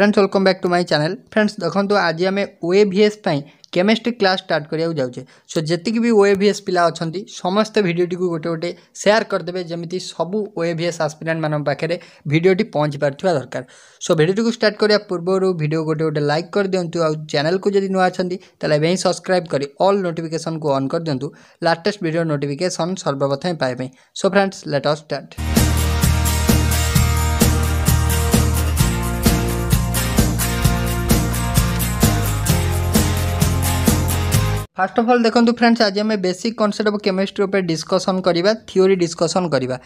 Friends welcome back to my channel friends ଦେଖନ୍ତୁ ଆଜି ଆମେ ଓଏ ଭି ଏସ୍ ପାଇଁ କେମିଷ୍ଟ୍ରି କ୍ଲାସ୍ ଷ୍ଟାର୍ଟ କରିବାକୁ ଯାଉଛେ ସୋ ଯେତିକି ବି ଓଏ ଭି ଏସ୍ ପିଲା ଅଛନ୍ତି ସମସ୍ତେ ଭିଡ଼ିଓଟିକୁ ଗୋଟେ ଗୋଟେ ସେୟାର କରିଦେବେ ଯେମିତି ସବୁ ଓଏ ଭି ଏସ୍ ଆସ୍ପିରାଣ୍ଟମାନଙ୍କ ପାଖରେ ଭିଡ଼ିଓଟି ପହଞ୍ଚି ପାରୁଥିବା ଦରକାର ସୋ ଭିଡ଼ିଓଟିକୁ ଷ୍ଟାର୍ଟ କରିବା ପୂର୍ବରୁ ଭିଡ଼ିଓ ଗୋଟେ ଗୋଟେ ଲାଇକ୍ କରିଦିଅନ୍ତୁ ଆଉ ଚ୍ୟାନେଲ୍କୁ ଯଦି ନୂଆ ଅଛନ୍ତି ତାହେଲେ ଏବେ ହିଁ ସବସ୍କ୍ରାଇବ୍ କରି ଅଲ୍ ନୋଟିଫିକେସନ୍କୁ ଅନ୍ କରିଦିଅନ୍ତୁ ଲାଟେଷ୍ଟ ଭିଡ଼ିଓ ନୋଟିଫିକେସନ୍ ସର୍ବପ୍ରଥମେ ପାଇବା ପାଇଁ so friends let us start first of all দেখুন ফ্রেন্ডস আজ আমি বেসিক কনসেপ্ট অফ কেমিস্ট্রি উপরে ডিসকসন করা থিওরি ডিসকসন করা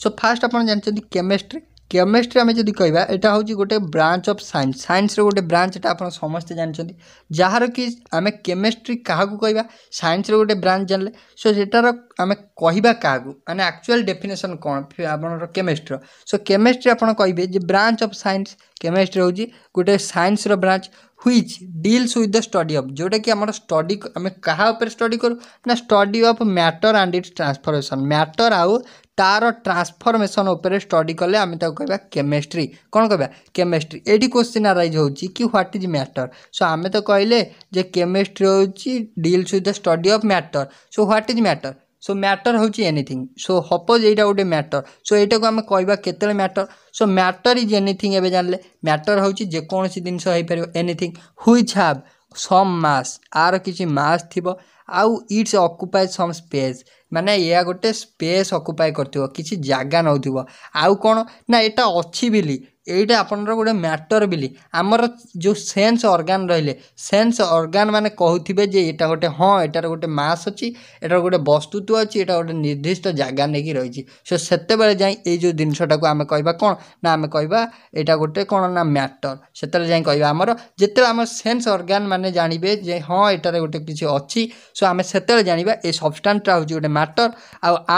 সো ফার্স্ট আপনার জানি কেমিস্ট্রি କେମିଷ୍ଟ୍ରି ଆମେ ଯଦି କହିବା ଏଇଟା ହେଉଛି ଗୋଟେ ବ୍ରାଞ୍ଚ ଅଫ୍ ସାଇନ୍ସ ସାଇନ୍ସର ଗୋଟେ ବ୍ରାଞ୍ଚ ଏଇଟା ଆପଣ ସମସ୍ତେ ଜାଣିଛନ୍ତି ଯାହାର କି ଆମେ କେମିଷ୍ଟ୍ରି କାହାକୁ କହିବା ସାଇନ୍ସର ଗୋଟେ ବ୍ରାଞ୍ଚ ଜାଣିଲେ ସୋ ସେଟାର ଆମେ କହିବା କାହାକୁ ମାନେ ଆକ୍ଚୁଆଲ୍ ଡେଫିନେସନ୍ କ'ଣ ଆପଣଙ୍କର କେମିଷ୍ଟ୍ରିର ସୋ କେମିଷ୍ଟ୍ରି ଆପଣ କହିବେ ଯେ ବ୍ରାଞ୍ଚ ଅଫ୍ ସାଇନ୍ସ କେମିଷ୍ଟ୍ରି ହେଉଛି ଗୋଟେ ସାଇନ୍ସର branch which deals with the study of যেটাকি আমার স্টডি আমি কাহা উপরে স্টডি করু না study of matter and its transformation matter আউ তার ট্রান্সফরমেসন উপরে স্টডি কলে আমি তাকে কহবা কেমিস্ট্রি কোণ কহবা কেমিস্ট্রি এটি কোশ্চিন আরাইজ হচ্ছে কি হোয়াট ইজ ম্যাটর সো আমি তো কহিলে যে কেমিস্ট্রি হচ্ছে deals with the study of matter so what is matter so matter হচ্ছে এনিথিং সো সপোজ এইটা গোটে ম্যাটর সো এইটাকে আমি কহবা কেতবে matter so matter is anything এবে জানলে ম্যাটর হচ্ছে যেকোনসি জিনিস হয়ে পার anything which have some mass ଆର କିଛି ମାସ୍ ଥିବ ଆଉ ଇଟ୍ସ ଅକୁପାଏ ସମ୍ ସ୍ପେସ୍ ମାନେ ଏହା ଗୋଟେ ସ୍ପେସ୍ ଅକୁପାଏ କରିଥିବ କିଛି ଜାଗା ନେଉଥିବ ଆଉ କ'ଣ ନା ଏଇଟା ଅଛି ବୋଲି এইটা আপনার গোটে ম্যাଟর বলি আমার যে সেন্স অর্গান রহলে সেন্স অর্গান মানে কুথিবে যে এটা গোটে হ্যাঁ এটার গোটে মাস অছি এটার গোটে বস্তুত্ব অছি এটা গোটে নির্দিষ্ট জায়গা নেই রয়েছে সো সেতবে যাই এই যে জিনিসটা আমি কহবা কোণ না আমি কহবা এটা গোটে কোণ না ম্যাটর সেতবে যাই কহবা আমার যেত আমার সেন্স অর্গান মানে জাঁবে যে হ্যাঁ এটার গোটে কিছু অছি সো আমি সেতবে জাঁবা এই সবস্টান্সটা হচ্ছে গোটে ম্যাটর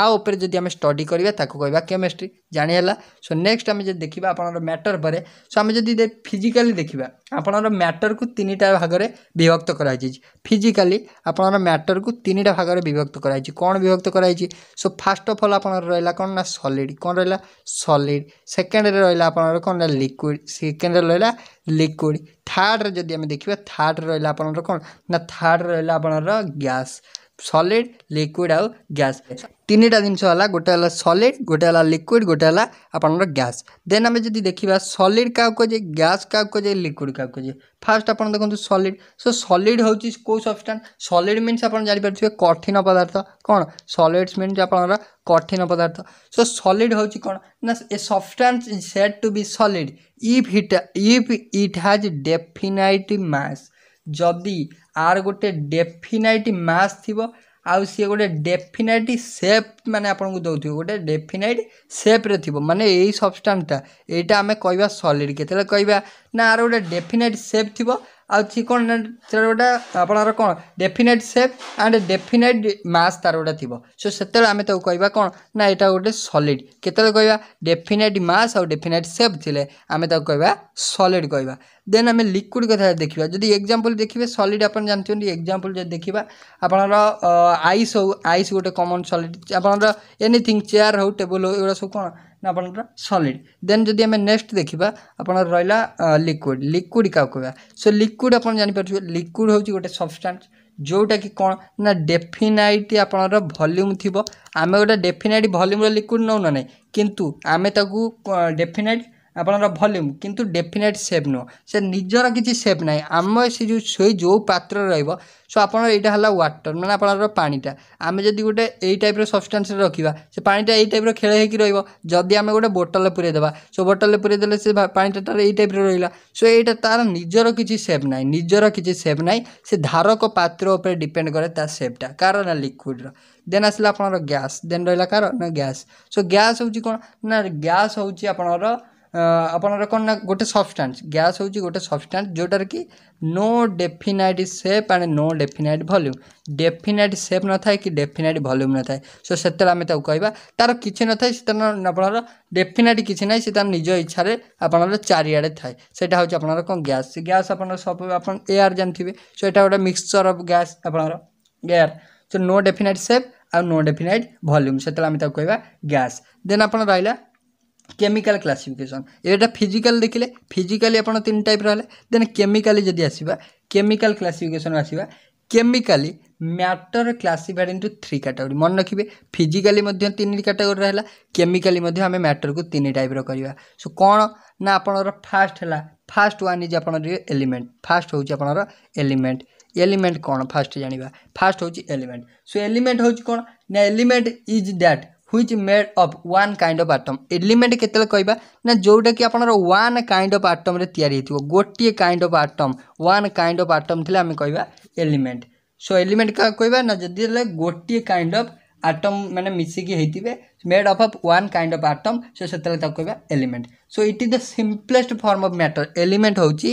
আ উপরে যদি আমি স্টডি করা তাকে কহবা কেমিস্ট্রি জাঁহলা সো নেক্সট আমি যদি দেখবা আপনার ମ୍ୟାଟର୍ ପରେ ସୋ ଆମେ ଯଦି ଫିଜିକାଲି ଦେଖିବା ଆପଣଙ୍କର ମ୍ୟାଟର୍କୁ ତିନିଟା ଭାଗରେ ବିଭକ୍ତ କରାଯାଇଛି ଫିଜିକାଲି ଆପଣଙ୍କର ମ୍ୟାଟର୍କୁ ତିନିଟା ଭାଗରେ ବିଭକ୍ତ କରାଯାଇଛି କ'ଣ ବିଭକ୍ତ କରାଯାଇଛି ସୋ ଫାର୍ଷ୍ଟ ଅଫ୍ ଅଲ୍ ଆପଣଙ୍କର ରହିଲା କ'ଣ ନା ସଲିଡ଼ କ'ଣ ରହିଲା ସଲିଡ଼ ସେକେଣ୍ଡରେ ରହିଲା ଆପଣଙ୍କର କ'ଣ ନା ଲିକ୍ୱିଡ଼ ସେକେଣ୍ଡରେ ରହିଲା ଲିକ୍ୱିଡ଼ ଥାର୍ଡ଼ରେ ଯଦି ଆମେ ଦେଖିବା ଥାର୍ଡ଼ରେ ରହିଲା ଆପଣଙ୍କର କ'ଣ ନା ଥାର୍ଡ଼ରେ ରହିଲା ଆପଣଙ୍କର ଗ୍ୟାସ୍ ସଲିଡ଼ ଲିକ୍ୱିଡ଼ ଆଉ ଗ୍ୟାସ୍ ତିନିଟା ଜିନିଷ ହେଲା ଗୋଟେ ହେଲା ସଲିଡ଼ ଗୋଟେ ହେଲା ଲିକ୍ୱିଡ଼ ଗୋଟେ ହେଲା ଆପଣଙ୍କର ଗ୍ୟାସ୍ ଦେନ୍ ଆମେ ଯଦି ଦେଖିବା ସଲିଡ଼ କାହାକୁ କୁହାଯାଏ ଗ୍ୟାସ୍ କାହାକୁ କୁହାଯାଏ ଲିକ୍ୱିଡ଼ କାହାକୁ କୁହାଯାଏ ଫାର୍ଷ୍ଟ ଆପଣ ଦେଖନ୍ତୁ ସଲିଡ଼ ସୋ ସଲିଡ଼ ହେଉଛି କେଉଁ ସବଷ୍ଟାନ୍ସ ସଲିଡ଼ ମିନ୍ସ ଆପଣ ଜାଣିପାରୁଥିବେ କଠିନ ପଦାର୍ଥ କ'ଣ ସଲିଡ଼୍ସ ମିନ୍ସ ଆପଣଙ୍କର କଠିନ ପଦାର୍ଥ ସୋ ସଲିଡ଼ ହେଉଛି କ'ଣ ନା a substance is said to be solid if it if it has definite mass ଯଦି ଆର ଗୋଟେ ଡେଫିନାଇଟ୍ ମାସ୍ ଥିବ ଆଉ ସିଏ ଗୋଟେ ଡେଫିନାଇଟ୍ ସେପ୍ ମାନେ ଆପଣଙ୍କୁ ଦେଉଥିବ ଗୋଟେ ଡେଫିନାଇଟ୍ ସେପ୍ରେ ଥିବ ମାନେ ଏଇ ସବଷ୍ଟାନ୍ସଟା ଏଇଟା ଆମେ କହିବା ସଲିଡ଼୍ କେତେବେଳେ କହିବା ନା ଆର ଗୋଟେ ଡେଫିନାଇଟ୍ ସେପ୍ ଥିବ ଆଉ ତ୍ରିକୋଣ ସେଟା ଗୋଟେ ଆପଣଙ୍କର କ'ଣ definite shape and definite mass ତା'ର ଗୋଟେ ଥିବ ସୋ ସେତେବେଳେ ଆମେ ତାକୁ କହିବା କ'ଣ ନା ଏଇଟା ଗୋଟେ ସଲିଡ଼୍ କେତେବେଳେ କହିବା ଡେଫିନେଟ୍ ମାସ୍ ଆଉ ଡେଫିନାଇଟ୍ ସେପ୍ ଥିଲେ ଆମେ ତାକୁ କହିବା ସଲିଡ଼୍ କହିବା ଦେନ୍ ଆମେ ଲିକ୍ୱିଡ଼ କଥା ଦେଖିବା ଯଦି ଏକ୍ଜାମ୍ପଲ୍ ଦେଖିବେ ସଲିଡ଼୍ ଆପଣ ଜାଣିଛନ୍ତି ଏକ୍ଜାମ୍ପଲ୍ ଯଦି ଦେଖିବା ଆପଣଙ୍କର ଆଇସ୍ ହଉ ଆଇସ୍ ଗୋଟେ କମନ୍ ସଲିଡ଼୍ ଆପଣଙ୍କର ଏନିଥିଙ୍ଗ ଚେୟାର୍ ହେଉ ଟେବୁଲ୍ ହଉ ଏଗୁଡ଼ା ସବୁ କ'ଣ ଆପଣଙ୍କର ସଲିଡ଼ ଦେନ୍ ଯଦି ଆମେ ନେକ୍ସଟ ଦେଖିବା ଆପଣଙ୍କର ରହିଲା ଲିକ୍ୱିଡ଼ ଲିକ୍ୱିଡ଼ କାହାକୁ କହିବା ସୋ ଲିକ୍ୱିଡ଼ ଆପଣ ଜାଣିପାରୁଥିବେ ଲିକ୍ୱିଡ଼ ହେଉଛି ଗୋଟେ ସବଷ୍ଟାନ୍ସ ଯେଉଁଟାକି କ'ଣ ନା ଡେଫିନାଇଟ୍ ଆପଣଙ୍କର ଭଲ୍ୟୁମ୍ ଥିବ ଆମେ ଗୋଟେ ଡେଫିନାଇଟ୍ ଭଲ୍ୟୁମ୍ର ଲିକ୍ୱିଡ଼ ନେଉନା ନାହିଁ କିନ୍ତୁ ଆମେ ତାକୁ ଡେଫିନାଇଟ୍ ଆପଣଙ୍କର ଭଲ୍ୟୁମ୍ କିନ୍ତୁ ଡେଫିନେଟ୍ ସେପ୍ ନୁହଁ ସେ ନିଜର କିଛି ସେପ୍ ନାହିଁ ଆମ ସେ ଯେଉଁ ସେଇ ଯେଉଁ ପାତ୍ର ରହିବ ସୋ ଆପଣଙ୍କର ଏଇଟା ହେଲା ୱାଟର୍ ମାନେ ଆପଣଙ୍କର ପାଣିଟା ଆମେ ଯଦି ଗୋଟେ ଏଇ ଟାଇପ୍ର ସବଷ୍ଟାନ୍ସରେ ରଖିବା ସେ ପାଣିଟା ଏଇ ଟାଇପ୍ର ଖେଳ ହେଇକି ରହିବ ଯଦି ଆମେ ଗୋଟେ ବୋଟଲରେ ପୁରେଇଦେବା ସୋ ବୋଟଲରେ ପୁରେଇଦେଲେ ସେ ପାଣିଟା ତା'ର ଏଇ ଟାଇପ୍ର ରହିଲା ସୋ ଏଇଟା ତା'ର ନିଜର କିଛି ସେପ୍ ନାହିଁ ନିଜର କିଛି ସେପ୍ ନାହିଁ ସେ ଧାରକ ପାତ୍ର ଉପରେ ଡିପେଣ୍ଡ କରେ ତା ସେପ୍ଟା କାହାର ନା ଲିକ୍ୱିଡ଼ର ଦେନ୍ ଆସିଲା ଆପଣଙ୍କର ଗ୍ୟାସ୍ ଦେନ୍ ରହିଲା କାହାର ନା ଗ୍ୟାସ୍ ସୋ ଗ୍ୟାସ୍ ହେଉଛି କ'ଣ ନା ଗ୍ୟାସ୍ ହେଉଛି ଆପଣଙ୍କର ଆପଣଙ୍କର କ'ଣ ନା ଗୋଟେ ସବଷ୍ଟାନ୍ସ ଗ୍ୟାସ୍ ହେଉଛି ଗୋଟେ ସବଷ୍ଟାନ୍ସ ଯେଉଁଟାରେ କି no definite shape and no definite volume definite shape ନଥାଏ କି ଡେଫିନାଇଟ୍ ଭଲ୍ୟୁମ୍ ନଥାଏ ସୋ ସେତେବେଳେ ଆମେ ତାକୁ କହିବା ତା'ର କିଛି ନଥାଏ ସେ ତା'ର ଆପଣଙ୍କର ଡେଫିନାଇଟ୍ କିଛି ନାହିଁ ସେ ତା'ର ନିଜ ଇଚ୍ଛାରେ ଆପଣଙ୍କର ଚାରିଆଡ଼େ ଥାଏ ସେଇଟା ହେଉଛି ଆପଣଙ୍କର କ'ଣ ଗ୍ୟାସ୍ ସେ ଗ୍ୟାସ୍ ଆପଣଙ୍କର ସବୁ ଆପଣ ଏୟାର ଜାଣିଥିବେ ସୋ ଏଇଟା ଗୋଟେ ମିକ୍ସଚର୍ ଅଫ୍ ଗ୍ୟାସ୍ ଆପଣଙ୍କର air so no definite shape ଆଉ ନୋ ଡେଫିନାଇଟ୍ ଭଲ୍ୟୁମ୍ ସେତେବେଳେ ଆମେ ତାକୁ କହିବା ଗ୍ୟାସ୍ ଦେନ୍ ଆପଣ ରହିଲା କେମିକାଲ କ୍ଲାସିଫିକେସନ୍ ଏଇଟା ଫିଜିକାଲ ଦେଖିଲେ ଫିଜିକାଲି ଆପଣ ତିନି ଟାଇପ୍ର ହେଲେ ଦେନ୍ କେମିକାଲି ଯଦି ଆସିବା କେମିକାଲ କ୍ଲାସିଫିକେସନ୍ ଆସିବା chemically matter classified into three category ମନେ ରଖିବେ ଫିଜିକାଲି ମଧ୍ୟ ତିନି କାଟାଗୋରୀର ହେଲା କେମିକାଲି ମଧ୍ୟ ଆମେ ମ୍ୟାଟରକୁ ତିନି ଟାଇପ୍ର କରିବା ସୋ କ'ଣ ନା ଆପଣଙ୍କର ଫାଷ୍ଟ ହେଲା ଫାଷ୍ଟ ୱାନ୍ ଇଜ୍ ଆପଣଙ୍କର ଏଲିମେଣ୍ଟ ଫାଷ୍ଟ ହେଉଛି ଆପଣଙ୍କର ଏଲିମେଣ୍ଟ ଏଲିମେଣ୍ଟ କ'ଣ ଫାଷ୍ଟ ଜାଣିବା ଫାଷ୍ଟ ହେଉଛି ଏଲିମେଣ୍ଟ ସୋ ଏଲିମେଣ୍ଟ ହେଉଛି କ'ଣ ନା element is that which made of one kind of atom element କେତେବେଳେ କହିବା ନା ଯେଉଁଟାକି ଆପଣଙ୍କର ୱାନ୍ କାଇଣ୍ଡ ଅଫ୍ ଆଟମ୍ରେ ତିଆରି ହେଇଥିବ ଗୋଟିଏ kind of atom one kind of atom ଥିଲେ ଆମେ କହିବା ଏଲିମେଣ୍ଟ ସୋ ଏଲିମେଣ୍ଟ କହିବା ନା ଯଦି ହେଲେ ଗୋଟିଏ କାଇଣ୍ଡ ଅଫ୍ ଆଟମ୍ ମାନେ ମିଶିକି ହେଇଥିବେ made of of one kind of atom ସେ ସେତେବେଳେ ତାକୁ କହିବା element so it is the simplest form of matter element ହେଉଛି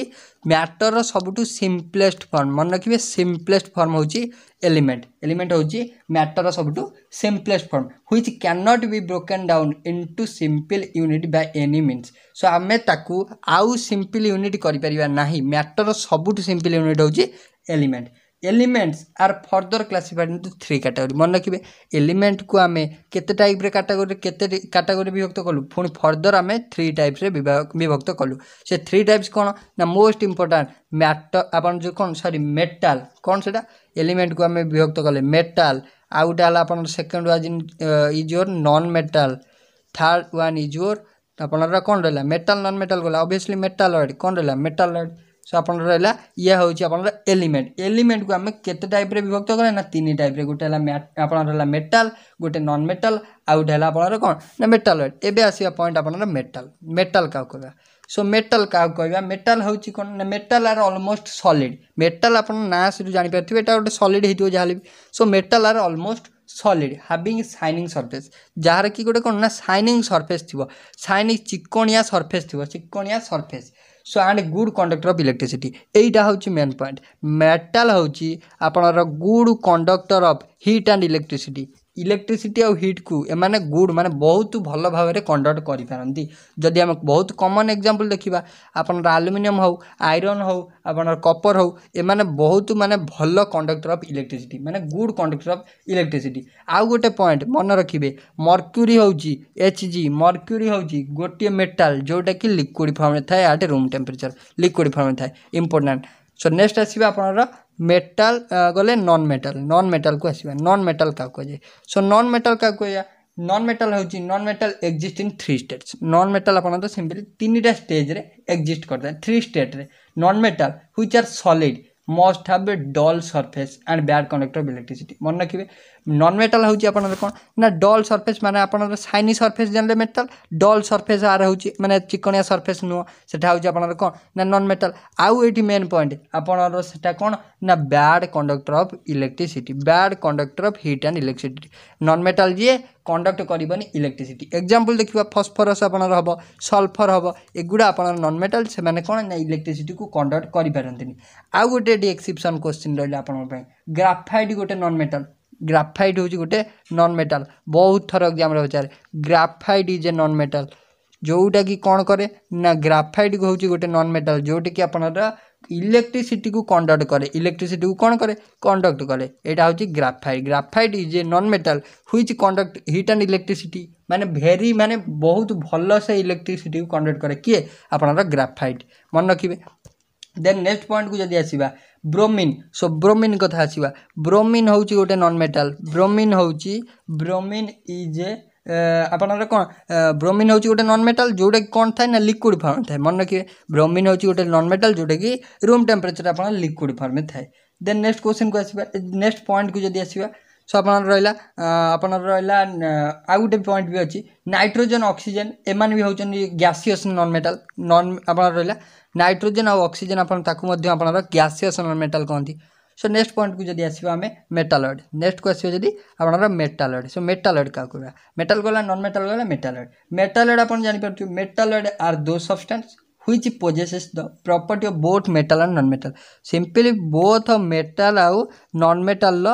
ମ୍ୟାଟରର ସବୁଠୁ ସିମ୍ପଲେଷ୍ଟ ଫର୍ମ ମନେ ରଖିବେ ସିମ୍ପଲେଷ୍ଟ ଫର୍ମ ହେଉଛି ଏଲିମେଣ୍ଟ ଏଲିମେଣ୍ଟ ହେଉଛି ମ୍ୟାଟରର ସବୁଠୁ simplest form which can not be broken down into simple unit by any means so ଆମେ ତାକୁ ଆଉ ସିମ୍ପଲ୍ ୟୁନିଟ୍ କରିପାରିବା ନାହିଁ ମ୍ୟାଟରର ସବୁଠୁ ସିମ୍ପଲ୍ ୟୁନିଟ୍ ହେଉଛି ଏଲିମେଣ୍ଟ ଏଲିମେଣ୍ଟସ୍ ଆର୍ further classified into three category ମନେ ରଖିବେ ଏଲିମେଣ୍ଟକୁ ଆମେ କେତେ ଟାଇପ୍ରେ କାଟାଗୋରୀ କେତେ କାଟାଗୋରୀ ବିଭକ୍ତ କଲୁ ପୁଣି ଫର୍ଦର ଆମେ ଥ୍ରୀ ଟାଇପ୍ସରେ ବିଭକ୍ତ କଲୁ ସେ ଥ୍ରୀ ଟାଇପ୍ସ କ'ଣ ନା ମୋଷ୍ଟ ଇମ୍ପୋର୍ଟାଣ୍ଟ ମ୍ୟାଟ ଆପଣ ଯେଉଁ କ'ଣ ସରି ମେଟାଲ କ'ଣ ସେଇଟା ଏଲିମେଣ୍ଟକୁ ଆମେ ବିଭକ୍ତ କଲେ ମେଟାଲ ଆଉ ଗୋଟେ ହେଲା ଆପଣଙ୍କର second was is your non metal third one is your ଆପଣଙ୍କର କ'ଣ ରହିଲା ମେଟାଲ ନନ୍ ମେଟାଲ ଗଲା ଅବଭିୟସଲି ମେଟାଲ ୱାର୍ଡ଼ କ'ଣ ରହିଲା ମେଟାଲ ୱାର୍ଡ଼ সো আপনার রহলা ইয়ে হচ্ছে আপনার এলিমেন্ট এলিমেন্টকে আমি কেতে টাইপ্রে বিভক্ত কলে না তিন টাইপ্রে গোটে হল আপনার হল মেটাল গোটে নন মেটাল আউ গোটে হল আপনার কোণ না মেটাল ওয়েট এবে আসবা পয়েন্ট আপনার মেটাল মেটাল কাহু কহবা সো মেটাল কাহু কহবা মেটাল হচ্ছে কোণ না metal are almost solid metal আপনার না সেটু জাঁপারে এটা গোটে সলিড হয়ে যাহলে so metal are almost solid having shining surface যার কি গোটে কোণ না সাইনিং সরফেস থাকবে সাইনিং চিকণিয়া সরফেস থাকবে চিকণিয়া surface so and good conductor of electricity ଏଇଟା ହେଉଛି ମେନ୍ ପଏଣ୍ଟ ମେଟାଲ୍ ହେଉଛି ଆପଣଙ୍କର good conductor of heat and electricity electricity ଆଉ ହିଟ୍କୁ ଏମାନେ ଗୁଡ଼୍ ମାନେ ବହୁତ ଭଲ ଭାବରେ କଣ୍ଡକ୍ଟ କରିପାରନ୍ତି ଯଦି ଆମେ ବହୁତ କମନ୍ ଏକ୍ଜାମ୍ପଲ୍ ଦେଖିବା ଆପଣଙ୍କର ଆଲୁମିନିୟମ୍ ହେଉ ଆଇରନ୍ ହେଉ ଆପଣଙ୍କର କପର୍ ହେଉ ଏମାନେ ବହୁତ ମାନେ ଭଲ କଣ୍ଡକ୍ଟର୍ ଅଫ୍ ଇଲେକ୍ଟ୍ରିସିଟି ମାନେ ଗୁଡ଼୍ କଣ୍ଡକ୍ଟର୍ ଅଫ୍ ଇଲେକ୍ଟ୍ରିସିଟି ଆଉ ଗୋଟେ ପଏଣ୍ଟ ମନେ ରଖିବେ ମର୍କ୍ୟୁରି ହେଉଛି ଏଚ୍ ଜି ମର୍କ୍ୟୁରି ହେଉଛି ଗୋଟିଏ ମେଟାଲ୍ ଯେଉଁଟାକି ଲିକ୍ୱିଡ଼ ଫର୍ମରେ ଥାଏ ଆଟ୍ ରୁମ୍ ଟେମ୍ପରେଚର୍ ଲିକ୍ୱିଡ଼ ଫର୍ମରେ ଥାଏ ଇମ୍ପୋର୍ଟାଣ୍ଟ ସୋ ନେକ୍ସଟ ଆସିବା ଆପଣଙ୍କର मेटल uh, गले नन मेटल नन मेटल को आसवा नन मेटल का कहुए सो नन मेटल का कह नन मेटल हूँ non metal exist in three states non metal आप सिंपली तीन स्टेज रे एक्जिस्ट करता है थ्री स्टेट रे non metal which are solid must have a dull surface and bad conductor electricity मन रखिए নন মেটাল হচ্ছে আপনার কোণ না ডল সরফেস মানে আপনার সাইনি সরফেস জানলে মেটাল ডল সরফেস আর হচ্ছে মানে চিকনিয়া সরফেস নুহ সেটা হচ্ছে আপনার কোণ না নন মেটাল আউ এটি মেন পয়েন্ট আপনার সেটা কোণ না bad conductor of electricity bad conductor of heat and electricity non metal যিয়ে কন্ডক্ট করবনি ইলেকট্রিসিটি এক্সাম্পল দেখবা ফসফরস আপনার হব সলফর হব এগুড়া আপনার নন মেটাল সে কোণ না ইলেকট্রিসিটি কু কন্ডক্ট করে পারতে আউ গোটে এটি এক্সিপশন কোশ্চিন রহলে আপনার গ্রাফাইট গোটে নন মেটাল ଗ୍ରାଫାଇଟ୍ ହେଉଛି ଗୋଟେ ନନ୍ ମେଟାଲ୍ ବହୁତ ଥର ଏକ୍ଜାମ୍ରେ ପଚାରେ graphite is a non metal ଯେଉଁଟାକି କ'ଣ କରେ ନା ଗ୍ରାଫାଇଟ୍ ହେଉଛି ଗୋଟେ ନନ୍ ମେଟାଲ୍ ଯେଉଁଟାକି ଆପଣଙ୍କର ଇଲେକ୍ଟ୍ରିସିଟିକୁ କଣ୍ଡକ୍ଟ କରେ ଇଲେକ୍ଟ୍ରିସିଟିକୁ କ'ଣ କରେ କଣ୍ଡକ୍ଟ କରେ ଏଇଟା ହେଉଛି graphite graphite is a non metal which conduct heat and electricity ମାନେ ଭେରି ମାନେ ବହୁତ ଭଲ ସେ ଇଲେକ୍ଟ୍ରିସିଟିକୁ କଣ୍ଡକ୍ଟ କରେ କିଏ ଆପଣଙ୍କର ଗ୍ରାଫାଇଟ୍ ମନେ ରଖିବେ ଦେନ୍ ନେକ୍ସଟ ପଏଣ୍ଟକୁ ଯଦି ଆସିବା ବ୍ରୋମିନ୍ ସୋ ବ୍ରୋମିନ୍ କଥା ଆସିବା ବ୍ରୋମିନ୍ ହେଉଛି ଗୋଟେ ନନ୍ ମେଟାଲ୍ ବ୍ରୋମିନ୍ ହେଉଛି ବ୍ରୋମିନ୍ ଇଜ୍ ଏ ଆପଣଙ୍କର କ'ଣ ବ୍ରୋମିନ୍ ହେଉଛି ଗୋଟେ ନନ୍ ମେଟାଲ୍ ଯେଉଁଟାକି କ'ଣ ଥାଏ ନା ଲିକ୍ୱିଡ଼ ଫର୍ମ ଥାଏ ମନେ ରଖିବେ ବ୍ରୋମିନ୍ ହେଉଛି ଗୋଟେ ନନ୍ ମେଟାଲ୍ ଯେଉଁଟାକି ରୁମ୍ ଟେମ୍ପରେଚର୍ ଆପଣ ଲିକ୍ୱିଡ଼ ଫର୍ମରେ ଥାଏ ଦେନ୍ ନେକ୍ସଟ କୋଶ୍ଚିନ୍କୁ ଆସିବା ନେକ୍ସଟ ପଏଣ୍ଟକୁ ଯଦି ଆସିବା ସୋ ଆପଣଙ୍କର ରହିଲା ଆପଣଙ୍କର ରହିଲା ଆଉ ଗୋଟେ ପଏଣ୍ଟ ବି ଅଛି ନାଇଟ୍ରୋଜେନ୍ ଅକ୍ସିଜେନ୍ ଏମାନେ ବି ହେଉଛନ୍ତି ଗ୍ୟାସିୟସ୍ ନନ୍ ମେଟାଲ୍ ନନ୍ ଆପଣଙ୍କର ରହିଲା नाइट्रोजेन आउ अक्सीजेन आपड़ा ग्यासीयस मेटाल कहते सो नेक्स्ट पॉइंट को जब आसवा आम मेटालएड नेक्स्ट को आसो जब आप मेटालएड सो मेटालएड क्या कह मेटाल कहला नन मेटाल कहला मेटालएड मेटालएड आप जानपर metalloid are the substance which possesses the property of both metal and non-metal. Simply both metal ଆଉ non-metal ର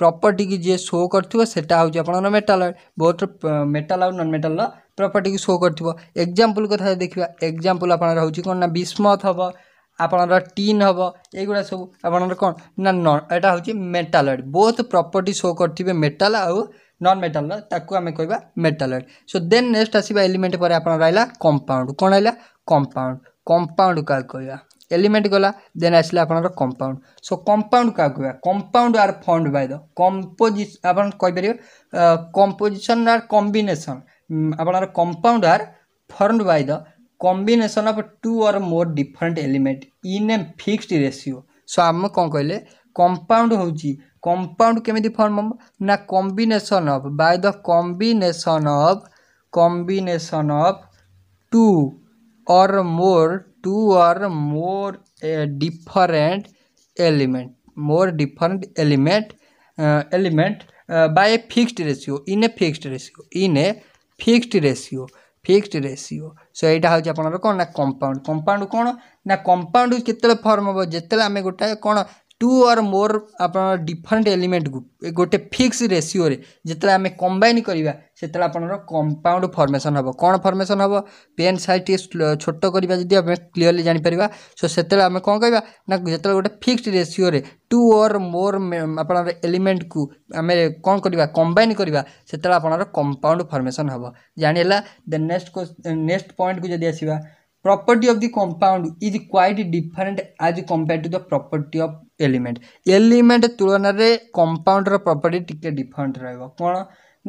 property କି ଯିଏ show କରୁଥିବ ସେଟା ହେଉଛି ଆପଣଙ୍କର metal ବହୁତ metal ଆଉ non-metal ର ପ୍ରପର୍ଟିକୁ ଶୋ କରିଥିବ ଏକ୍ଜାମ୍ପଲ୍ କଥା ଦେଖିବା ଏକ୍ଜାମ୍ପଲ୍ ଆପଣଙ୍କର ହେଉଛି କ'ଣ ନା ବିସ୍ମଥ ହେବ ଆପଣଙ୍କର ଟିନ୍ ହେବ ଏଇଗୁଡ଼ା ସବୁ ଆପଣଙ୍କର କ'ଣ ନା ନ ଏଇଟା ହେଉଛି ମେଟାଲଏଡ଼୍ ବୋଥ୍ ପ୍ରପର୍ଟି ଶୋ କରିଥିବେ ମେଟାଲ୍ ଆଉ ନନ୍ ମେଟାଲ୍ର ତାକୁ ଆମେ କହିବା ମେଟାଲଏଡ଼୍ ସୋ ଦେନ୍ ନେକ୍ସଟ୍ ଆସିବା ଏଲିମେଣ୍ଟ ପରେ ଆପଣ ରହିଲା କମ୍ପାଉଣ୍ଡ କ'ଣ ରହିଲା କମ୍ପାଉଣ୍ଡ କମ୍ପାଉଣ୍ଡ କାହାକୁ କହିବା ଏଲିମେଣ୍ଟ ଗଲା ଦେନ୍ ଆସିଲା ଆପଣଙ୍କର କମ୍ପାଉଣ୍ଡ ସୋ କମ୍ପାଉଣ୍ଡ କାହାକୁ କହିବା compound are formed by the କମ୍ପୋଜି ଆପଣ କହିପାରିବେ କମ୍ପୋଜିସନ୍ ଆର୍ କମ୍ବିନେସନ୍ আপনার compound are formed by the combination of two or more different element in a fixed ratio so আমি কম কহিলে কম্পাউন্ড হচ্ছে কম্পাউন্ড কেমিতি ফর্ম হব না combination of by the combination of combination of two or more two or more different element more different element uh, element uh, by a fixed ratio in a fixed ratio in a fixed ratio fixed ratio so এইটা হচ্ছে আপনার কোণ না compound compound কোণ না compound কেতবে form হব যেতবে আমি গোটায়ে কোণ টু অর মোর আপনার ডিফরেন্ট এলিমেন্ট গোটে ফিক্স রেসিওরে যেতবে আমি কম্বাইন করা সেতবে আপনার কম্পাউন্ড ফর্মেসন হব কোণ ফর্মেসন হব পেন সাইজ টিকে ছোট করা যদি আমি ক্লিয়রলি জাঁপার সো সেতবে আমি কম কহা না যেতবে গোটে ফিক্সড রেসিওরে টু অর মোর আপনার এলিমেন্ট কু আমি কম করা কম্বাইন করা সেতবে আপনার কম্পাউন্ড ফর্মেসন হব জাঁলা দে নেক্সট নেক্সট পয়েন্ট কু যদি আসবা property of the compound is quite different as compared to the property of element element ତୁଳନାରେ compoundର property ଟିକେ different ରହିବ କ'ଣ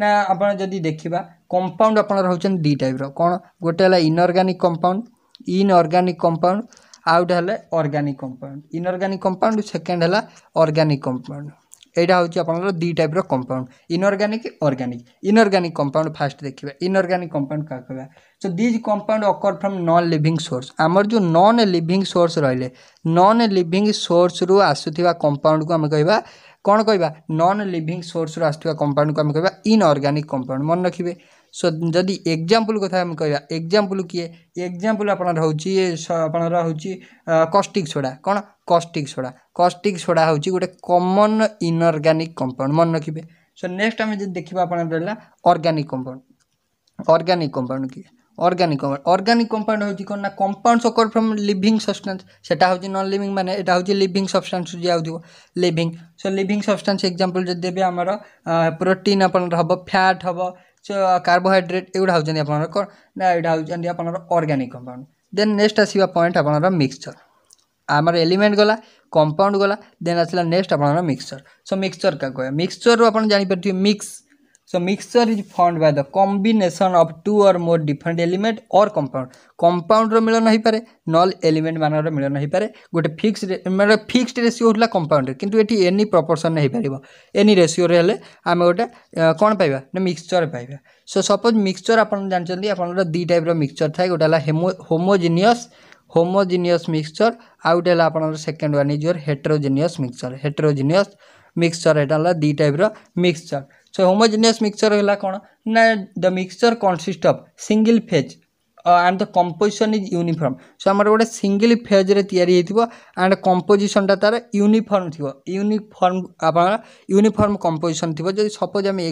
ନା ଆପଣ ଯଦି ଦେଖିବା କମ୍ପାଉଣ୍ଡ ଆପଣ ରହୁଛନ୍ତି ଦୁଇ ଟାଇପ୍ର କ'ଣ ଗୋଟେ ହେଲା ଇନଅର୍ଗାନିକ୍ କମ୍ପାଉଣ୍ଡ ଇନଅର୍ଗାନିକ୍ କମ୍ପାଉଣ୍ଡ ଆଉ ଗୋଟେ ହେଲା organic compound inorganic compound second ହେଲା ଅର୍ଗାନିକ୍ କମ୍ପାଉଣ୍ଡ এইটা হচ্ছে আপনার দুই টাইপ্র compound inorganic organic inorganic compound first দেখবা ইনঅর্গানিক কম্পাউন্ড क्या कहवा so these compound occur from non living source आमर जो नन लिविंग सोर्स रे नन लिविंग सोर्स रु आसुवा कंपाउंड को आम कह कौन कह नन लिविंग सोर्स रु आसुवा कंपाउंड को आम कह इनअर्गानिक कंपाउंड मन रखिए ସୋ ଯଦି ଏକ୍ଜାମ୍ପଲ୍ କଥା ଆମେ କହିବା ଏକ୍ଜାମ୍ପଲ୍ କିଏ ଏକ୍ଜାମ୍ପଲ୍ ଆପଣଙ୍କର ହେଉଛି ଆପଣଙ୍କର ହେଉଛି କଷ୍ଟିକ୍ ସୋଡ଼ା କ'ଣ କଷ୍ଟିକ୍ ସୋଡ଼ା କଷ୍ଟିକ୍ ସୋଡ଼ା ହେଉଛି ଗୋଟେ କମନ୍ ଇନଅର୍ଗାନିକ୍ କମ୍ପାଉଣ୍ଡ ମନେ ରଖିବେ ସୋ ନେକ୍ସଟ୍ ଆମେ ଯଦି ଦେଖିବା ଆପଣଙ୍କର ରହିଲା ଅର୍ଗାନିକ୍ କମ୍ପାଉଣ୍ଡ ଅର୍ଗାନିକ୍ କମ୍ପାଉଣ୍ଡ କିଏ অর্গানিক কম্পাউন্ড অর্গানিক কম্পাউন্ড হচ্ছে কোন না কম্পাউন্ড সকল ফ্রম লিভিং সবস্টান্স সেটা হচ্ছে নন লিভিং মানে এটা হচ্ছে লিভিং সবস্টান্স যে আউথিব living so living substance example যদি দেবে আমার প্রোটিন আপনার হব ফ্যাট হব कार्बोहाइड्रेट एगुड़ा हूँ आपर यहाँ हूँ अर्गानिक कंपाउंड देन नेक्स्ट आसवा पॉइंट आपर मिक्सचर आमर एलिमेंट गला कंपाउंड गला देन आसला नेक्स्ट आपर मिक्सचर सो मिक्सचर क्या कह मिक्सचर आप जानपर थे mix So mixture is formed by the combination of two or more different element or compound. Compound ର ମିଳନ ହେଇପାରେ null element ମାନର ମିଳନ ହେଇପାରେ ଗୋଟେ fixed ମାନେ fixed ratio ହଉଥିଲା compound ରେ କିନ୍ତୁ ଏଠି any proportion ରେ ହେଇପାରିବ any ratio ରେ ହେଲେ ଆମେ ଗୋଟେ କ'ଣ ପାଇବା ନା mixture ପାଇବା so suppose mixture ଆପଣ ଜାଣିଛନ୍ତି ଆପଣଙ୍କର ଦୁଇ type ର mixture ଥାଏ ଗୋଟେ ହେଲା homogeneous homogeneous mixture ଆଉ ଗୋଟେ ହେଲା ଆପଣଙ୍କର second one is your heterogeneous mixture heterogeneous mixture ଏଇଟା ହେଲା ଦୁଇ type ର mixture So ହୋମୋଜିନିୟସ୍ ମିକ୍ସଚର୍ ହେଲା କଣ ନା the mixture consist of single phase uh, and the composition is uniform. So amar gote single phase re tiyari heithibo and composition ta tar uniform thibo. Uniform apana uniform composition thibo. Jodi suppose ami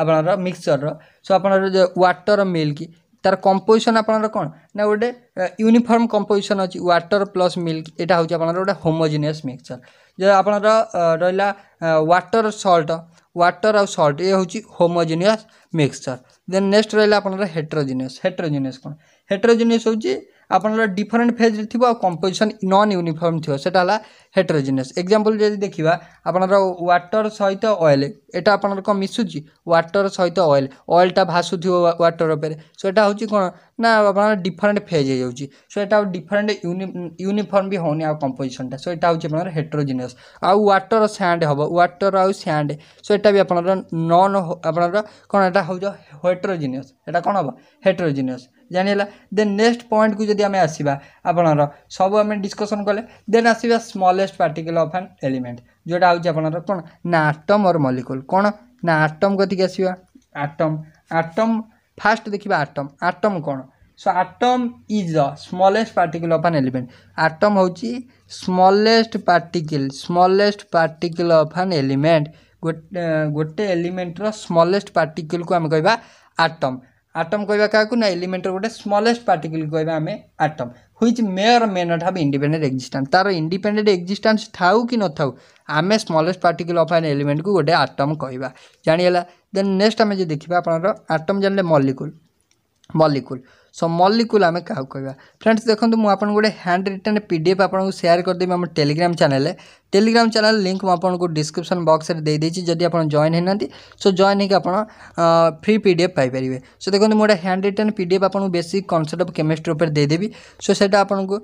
ଆପଣଙ୍କର ମିକ୍ସଚର୍ର so ଆପଣଙ୍କର water so ତାର composition ଆପଣଙ୍କର କଣ ନା ଗୋଟେ uniform না ଅଛି ୱାଟର୍ ପ୍ଲସ୍ অছি ଏଇଟା ହେଉଛି ଆପଣଙ୍କର ଗୋଟେ ହୋମୋଜିନିୟସ୍ ମିକ୍ସଚର୍ ଆପଣର ରହିଲା ୱାଟର୍ ସଲ୍ଟ ୱାଟର୍ ଆଉ ସଲ୍ଟ ଏ ହେଉଛି ହୋମୋଜିନିୟସ୍ ମିକ୍ସଚର୍ ଦେନ୍ ନେକ୍ସଟ୍ ରହିଲା ଆପଣଙ୍କର ହେଟ୍ରୋଜିନିୟସ୍ ହେଟ୍ରୋଜିନିୟସ୍ କ'ଣ ହେଟ୍ରୋଜିନିୟସ୍ ହେଉଛି আপনার ডিফরেন্ট ফেজ থিব আর কম্পোজিশন নন ইউনিফর্ম থিব সেটা হল হেটেরোজিনিয়স এক্সাম্পল যদি দেখিবা আপনার ওয়াটর সহিত অয়েল এটা আপনার কম মিশুছি ওয়াটর সহিত অয়েল অয়েলটা ভাসুথিব ওয়াটর উপরে সো এটা হচ্ছে কোণ না আপনার ডিফরেন্ট ফেজ হয়ে যাচ্ছে সো এটা ডিফরেন্ট ইউনিফর্ম বি হোনি আর কম্পোজিশনটা সো এটা হচ্ছে আপনার হেটেরোজিনিয়স আর ওয়াটর স্যান্ড হব ওয়াটর আর স্যান্ড সো এটা বি আপনার নন আপনার কোণ এটা হচ্ছে হেটেরোজিনিয়স এটা কোণ হব হেটেরোজিনিয়স ଜାଣିହେଲା ଦେନ୍ ନେକ୍ସଟ ପଏଣ୍ଟକୁ ଯଦି ଆମେ ଆସିବା ଆପଣଙ୍କର ସବୁ ଆମେ ଡିସ୍କସନ୍ କଲେ ଦେନ୍ ଆସିବା smallest particle of an element ଯେଉଁଟା ହେଉଛି ଆପଣଙ୍କର କ'ଣ ନା ଆଟମ୍ ଅର୍ ମଲିକୁଲ କ'ଣ ନା ଆଟମ୍ କତିକି ଆସିବା ଆଟମ୍ ଆଟମ୍ ଫାଷ୍ଟ ଦେଖିବା ଆଟମ୍ ଆଟମ୍ କ'ଣ so atom is the smallest particle of an element atom ହେଉଛି smallest particle smallest particle of an element ଗୋଟେ ଗୋଟେ ଏଲିମେଣ୍ଟର ସ୍ମଲେଷ୍ଟ ପାର୍ଟିକଲକୁ ଆମେ କହିବା ଆଟମ୍ ଆଟମ୍ କହିବା କାହାକୁ ନା ଏଲିମେଣ୍ଟର ଗୋଟେ ସ୍ମଲେଷ୍ଟ ପାର୍ଟିକୁଲକୁ କହିବା ଆମେ atom which may or may not have independent existence ତା'ର ଇଣ୍ଡିପେଣ୍ଡେଣ୍ଟ ଏକ୍ଜିଷ୍ଟାନ୍ସ ଥାଉ କି ନଥାଉ ଆମେ ସ୍ମଲେଷ୍ଟ ପାର୍ଟିକୁଲ ଅଫ୍ ଆନ୍ ଏଲିମେଣ୍ଟକୁ ଗୋଟେ ଆଟମ୍ କହିବା ଜାଣିହେଲା ଦେନ୍ ନେକ୍ସଟ ଆମେ ଯଦି ଦେଖିବା ଆପଣଙ୍କର ଆଟମ୍ ଜାଣିଲେ ମଲିକୁଲ ମଲିକୁଲ सो मल्लिकुल आम क्या कह फ्रेंड्स देखो मुझे गोटे हैंड रिटर्न पीडीएफ आपको सेयार करदेवी आम Telegram channel Telegram channel link मुझको डिस्क्रिप्सन बक्स में देदेची जदि आप जॉइन होना सो होकर आप फ्री पी डी एफ पाइपर सो देखो मुझे handwritten P D F आपको बेसिक कनसेप्ट अफ केमिस्ट्री उपर देदेवी सो से आपको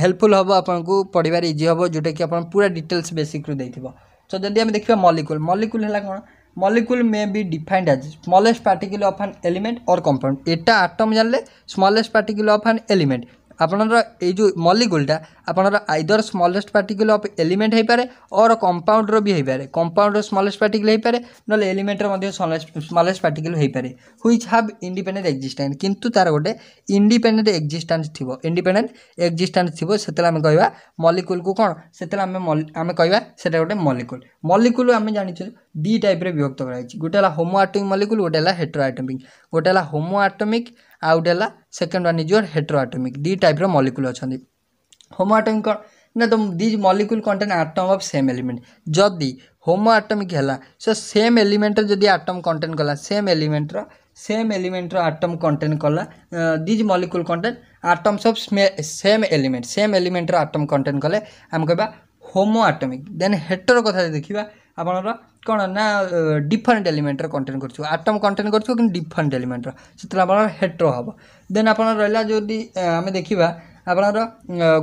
हेल्पफुल हम आपको पढ़वर इजी हम जोटा कि आप पूरा डिटेल्स बेसिक्रु दे सो जब आम देखा मलिकुल मलिकुल है कौन molecule may be defined as smallest particle of an element or compound এটা আটম জানলে smallest particle of an element আপনারা এই যে মলিকুলটা আপনার either smallest particle of element হইপরে অর কম্পাউন্ডর বি হইপরে কম্পাউন্ডর স্মলেস্ট পার্টিকুল হইপরে নহলে এলিমেন্টর মধ্যে স্মলেস্ট পার্টিকুল হইপরে হুইচ হ্যাভ ইন্ডিপেন্ডেন্ট এক্সিষ্টান্স কিন্তু তার গোটে ইন্ডিপেন্ডেন্ট এক্সিষ্টান্স থিব ইন্ডিপেন্ডেন্ট এক্সিষ্টান্স থিব সেতলে আমি কহবা মলিকুলকু কোণ সেতলে আমি আমি কহবা সেটা গোটে মলিকুল মলিকুল আমি জানিছু দুই টাইপরে বিভক্ত করা হয়েছে গোটে হল হোমো আটমিক মলিকুল গোটে হল হেট্রো আটমিক গোটে হল হোমো আটমিক আউ গোটে হল second one is your heteroatomic দুই টাইপর মলিকুল অনেক হোমো আটমিক କ'ଣ ନା the these molecule contain atom of same element ଯଦି ହୋମୋ ଆଟମିକ୍ ହେଲା ସେ ସେମ୍ ଏଲିମେଣ୍ଟର ଯଦି ଆଟମ୍ କଣ୍ଟେନ୍ କଲା ସେମ୍ ଏଲିମେଣ୍ଟର ସେମ୍ ଏଲିମେଣ୍ଟର ଆଟମ୍ କଣ୍ଟେନ୍ କଲା these molecule contain atoms of same element same ଏଲିମେଣ୍ଟର ଆଟମ୍ କଣ୍ଟେନ୍ କଲେ ଆମେ କହିବା ହୋମୋ ଆଟମିକ୍ ଦେନ୍ ହେଟର କଥା ଦେଖିବା ଆପଣଙ୍କର କ'ଣ ନା ଡିଫରେଣ୍ଟ ଏଲିମେଣ୍ଟର କଣ୍ଟେନ୍ କରୁଥିବ ଆଟମ୍ କଣ୍ଟେନ୍ କରୁଥିବ କିନ୍ତୁ ଡିଫରେଣ୍ଟ ଏଲିମେଣ୍ଟର ସେଥିରେ ଆପଣଙ୍କର ହେଟର ହେବ ଦେନ୍ ଆପଣ ରହିଲା ଯଦି ଆମେ ଦେଖିବା আপনার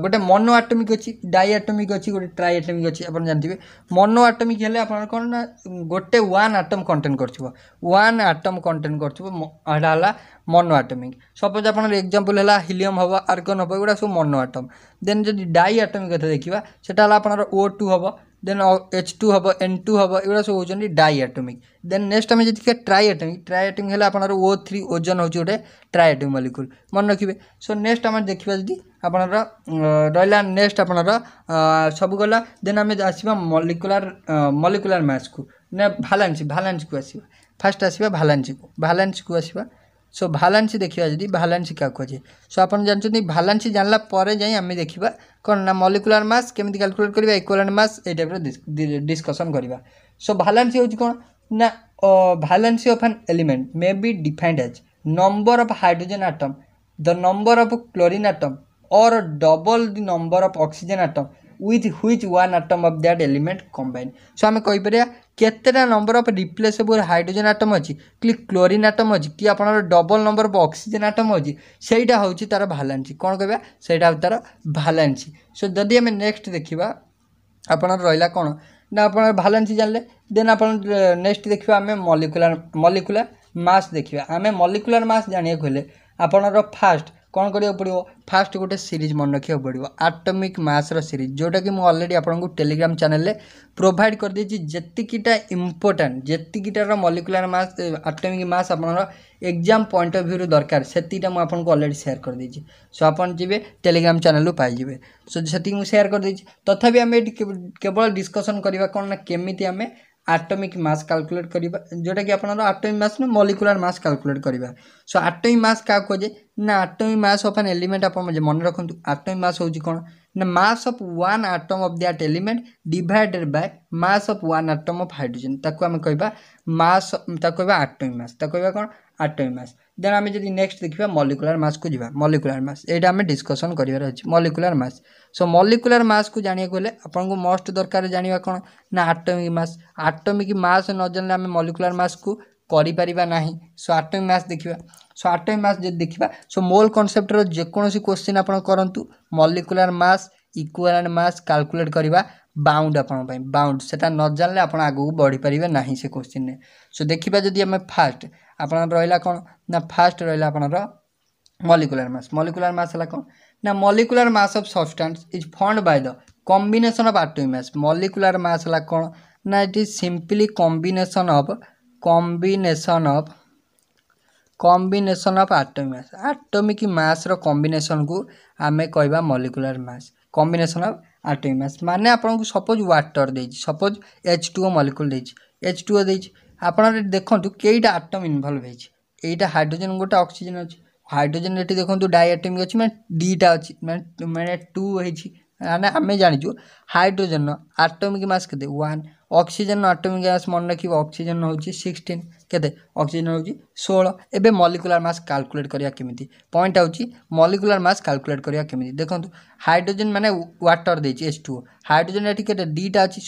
গোটে মনো আটমিক অছি ডাই আটমিক অছি গোটে ট্রাই আটমিক অছি আপনার জানিবে মনো আটমিক হলে আপনার কোণ না গোটে ওয়ান আটম কন্টেন করছিব ওয়ান আটম কন্টেন করছিব এটা হল মনো আটমিক সপোজ আপনার এক্সাম্পল হল হিলিয়ম হব আর্গন হব এগুলা সব মনো আটম দেন যদি ডাই আটমিক কথা দেখা সেটা হল আপনার ও টু হব দেন এচ টু হব এন টু হব এগুলা সব হচ্ছে ডাই আটোমিক দেন নেক্সট আমি যদি ট্রাই আটোমিক ট্রাই আটোমিক হলে আপনার ও থ্রি ওজন হচ্ছে গোটে ট্রাই আটোমিক মলিকুল মনে রাখবে সো নেক্সট আমি দেখবা যদি আপনার রহলা নেক্সট আপনার সবু গলা দেন আমি আসবা মলিকুলার মলিকুলার ম্যাচকু না ভালান্স ভালান্সকু আসবা ফার্স্ট আসবা ভালান্সকু ভালান্সকু আসবা সো ଭାଲାନ୍ସି ଦେଖିବା ଯଦି ଭାଲାନ୍ସି କାହାକୁ ଅଛି ସୋ ଆପଣ ଜାଣିଛନ୍ତି ଭାଲାନ୍ସି ଜାଣିଲା ପରେ ଯାଇ ଆମେ ଦେଖିବା କ'ଣ ନା ମଲିକୁଲାର ମାସ୍ କେମିତି କ୍ୟାଲକୁଲେଟ୍ କରିବା ଇକ୍ୱାଲାଣ୍ଟ ମାସ୍ ଏଇ ଟାଇପ୍ର ଡିସ୍କସନ୍ କରିବା ସୋ ଭାଲାନ୍ସି ହେଉଛି କ'ଣ ନା valency of an element may be defined as number of hydrogen atom the number of chlorine atom or double the number of oxygen atom with which one atom of that element combine so ଆମେ କହିପାରିବା କେତେଟା number of replaceable hydrogen atom ଅଛି କି chlorine atom ଅଛି କି ଆପଣଙ୍କର double number of oxygen atom ଅଛି ସେଇଟା ହେଉଛି ତା'ର ଭାଲାନ୍ସି କ'ଣ କହିବା ସେଇଟା ହେଉଛି ତା'ର ଭାଲାନ୍ସି ସୋ ଯଦି ଆମେ ନେକ୍ସଟ ଦେଖିବା ଆପଣଙ୍କର ରହିଲା କ'ଣ ନା ଆପଣ ଭାଲାନ୍ସି ଜାଣିଲେ ଦେନ୍ ଆପଣ ନେକ୍ସଟ ଦେଖିବା ଆମେ ମଲିକୁଲାର ମଲିକୁଲାର ମାସ୍ ଦେଖିବା ଆମେ ମଲିକୁଲାର ମାସ୍ ଜାଣିବାକୁ ହେଲେ ଆପଣଙ୍କର ଫାଷ୍ଟ କ'ଣ କରିବାକୁ ପଡ଼ିବ ଫାଷ୍ଟ ଗୋଟେ ସିରିଜ୍ ମନେ ରଖିବାକୁ ପଡ଼ିବ ଆଟମିକ୍ ମାସ୍ର ସିରିଜ୍ ଯେଉଁଟାକି ମୁଁ ଅଲରେଡ଼ି ଆପଣଙ୍କୁ ଟେଲିଗ୍ରାମ୍ ଚ୍ୟାନେଲରେ ପ୍ରୋଭାଇଡ଼ କରିଦେଇଛି ଯେତିକିଟା ଇମ୍ପୋର୍ଟାଣ୍ଟ ଯେତିକିଟାର ମଲିକୁଲାର ମାସ୍ ଆଟମିକ୍ ମାସ୍ ଆପଣଙ୍କର ଏକ୍ଜାମ୍ ପଏଣ୍ଟ ଅଫ୍ ଭ୍ୟୁରୁ ଦରକାର ସେତିକିଟା ମୁଁ ଆପଣଙ୍କୁ ଅଲରେଡ଼ି ସେୟାର କରିଦେଇଛି ସୋ ଆପଣ ଯିବେ ଟେଲିଗ୍ରାମ୍ ଚ୍ୟାନେଲରୁ ପାଇଯିବେ ସୋ ସେତିକି ମୁଁ ସେୟାର କରିଦେଇଛି ତଥାପି ଆମେ ଏଠି କେବଳ ଡିସ୍କସନ୍ କରିବା କ'ଣ ନା କେମିତି ଆମେ ଆଟମିକ୍ ମାସ୍ କାଲକୁଲେଟ୍ କରିବା ଯେଉଁଟାକି ଆପଣଙ୍କର ଆଟମିକ୍ ମାସ୍ ନୁହେଁ ମଲିକୁଲାର ମାସ୍ କାଲକୁଲେଟ୍ କରିବା ସୋ ଆଟମିକ୍ ମାସ୍ କାହାକୁ କୁହାଯାଏ ନା atomic mass of an element ଆପଣ ମନେ ରଖନ୍ତୁ ଆଟମିକ୍ ମାସ୍ ହେଉଛି କ'ଣ ନା mass of one atom of that element divided by mass of one atom of hydrogen ତାକୁ ଆମେ କହିବା ମାସ୍ ତାକୁ କହିବା ଆଟମିକ୍ ମାସ୍ ତାକୁ କହିବା କ'ଣ ଆଟମିକ୍ ମାସ୍ ଦେନ୍ ଆମେ ଯଦି ନେକ୍ସଟ ଦେଖିବା ମଲିକୁଲାର ମାସ୍କୁ ଯିବା ମଲିକୁଲାର ମାସ୍ ଏଇଟା ଆମେ ଡିସ୍କସନ୍ କରିବାର ଅଛି ମଲିକୁଲାର ମାସ୍ ସୋ ମଲିକୁଲାର ମାସ୍କୁ ଜାଣିବାକୁ ହେଲେ ଆପଣଙ୍କୁ ମୋଷ୍ଟ ଦରକାର ଜାଣିବା କ'ଣ ନା ଆଟମିକ୍ ମାସ୍ ଆଟମିକ୍ ମାସ୍ ନ ଜାଣିଲେ ଆମେ ମଲିକୁଲାର ମାସ୍କୁ କରିପାରିବା ନାହିଁ ସୋ ଆଟମିକ୍ ମାସ୍ ଦେଖିବା সো আটটাই মাস যদি দেখিবা সো মোল কনসেপ্টর যেকোনসি কোশ্চিন আপনার করতু molecular mass equivalent mass calculate করা বাউন্ড আপনার বাউন্ড সেটা ন জানলে আপনার আগুক বড়িপারে না সে কোশ্চিনে সো দেখিবা যদি আমি ফার্স্ট আপনার রহিলা কোণ না ফার্স্ট রহিলা আপনার মলিকুলার মাস মলিকুলার মাস হল কোণ না molecular mass of substance is formed by the combination of atomic mass molecular mass হল কোণ না it is simply combination of combination of combination of atomic mass atomic মাসর কম্বিনেসন কু আমি কহবা molecular mass combination of atomic mass মানে আপনার suppose water দিয়েছি suppose H two O molecule দিয়েছি এচ টু ও দিয়েছি আপনার এটি দেখুন কেইটা আটম ইনভলভ হয়েছে এইটা হাইড্রোজেন গোটা অক্সিজেন আছে হাইড্রোজেন এটি দেখুন ডাইআটমিক আছে মানে ডিটা আছে মানে মানে টু হয়েছে মানে আমি জানিছু হাইড্রোজেন আটমিক মাস কেতে ওয়ান অক্সিজেন আটমিক মাস মনে রাখবে অক্সিজেন হচ্ছে সিক্সটিন কেতে অক্সিজেন হচ্ছে ষোল এবে মলিকুলার মাস কাল্কুলেট করা কেমি পয়েন্ট হচ্ছে মলিকুলার মাস কাল্কুলেট করা কেমি দেখুন হাইড্রোজেন মানে ওয়াটর দিয়েছে এস টু হাইড্রোজেন এটি কেটে ডিটা আছে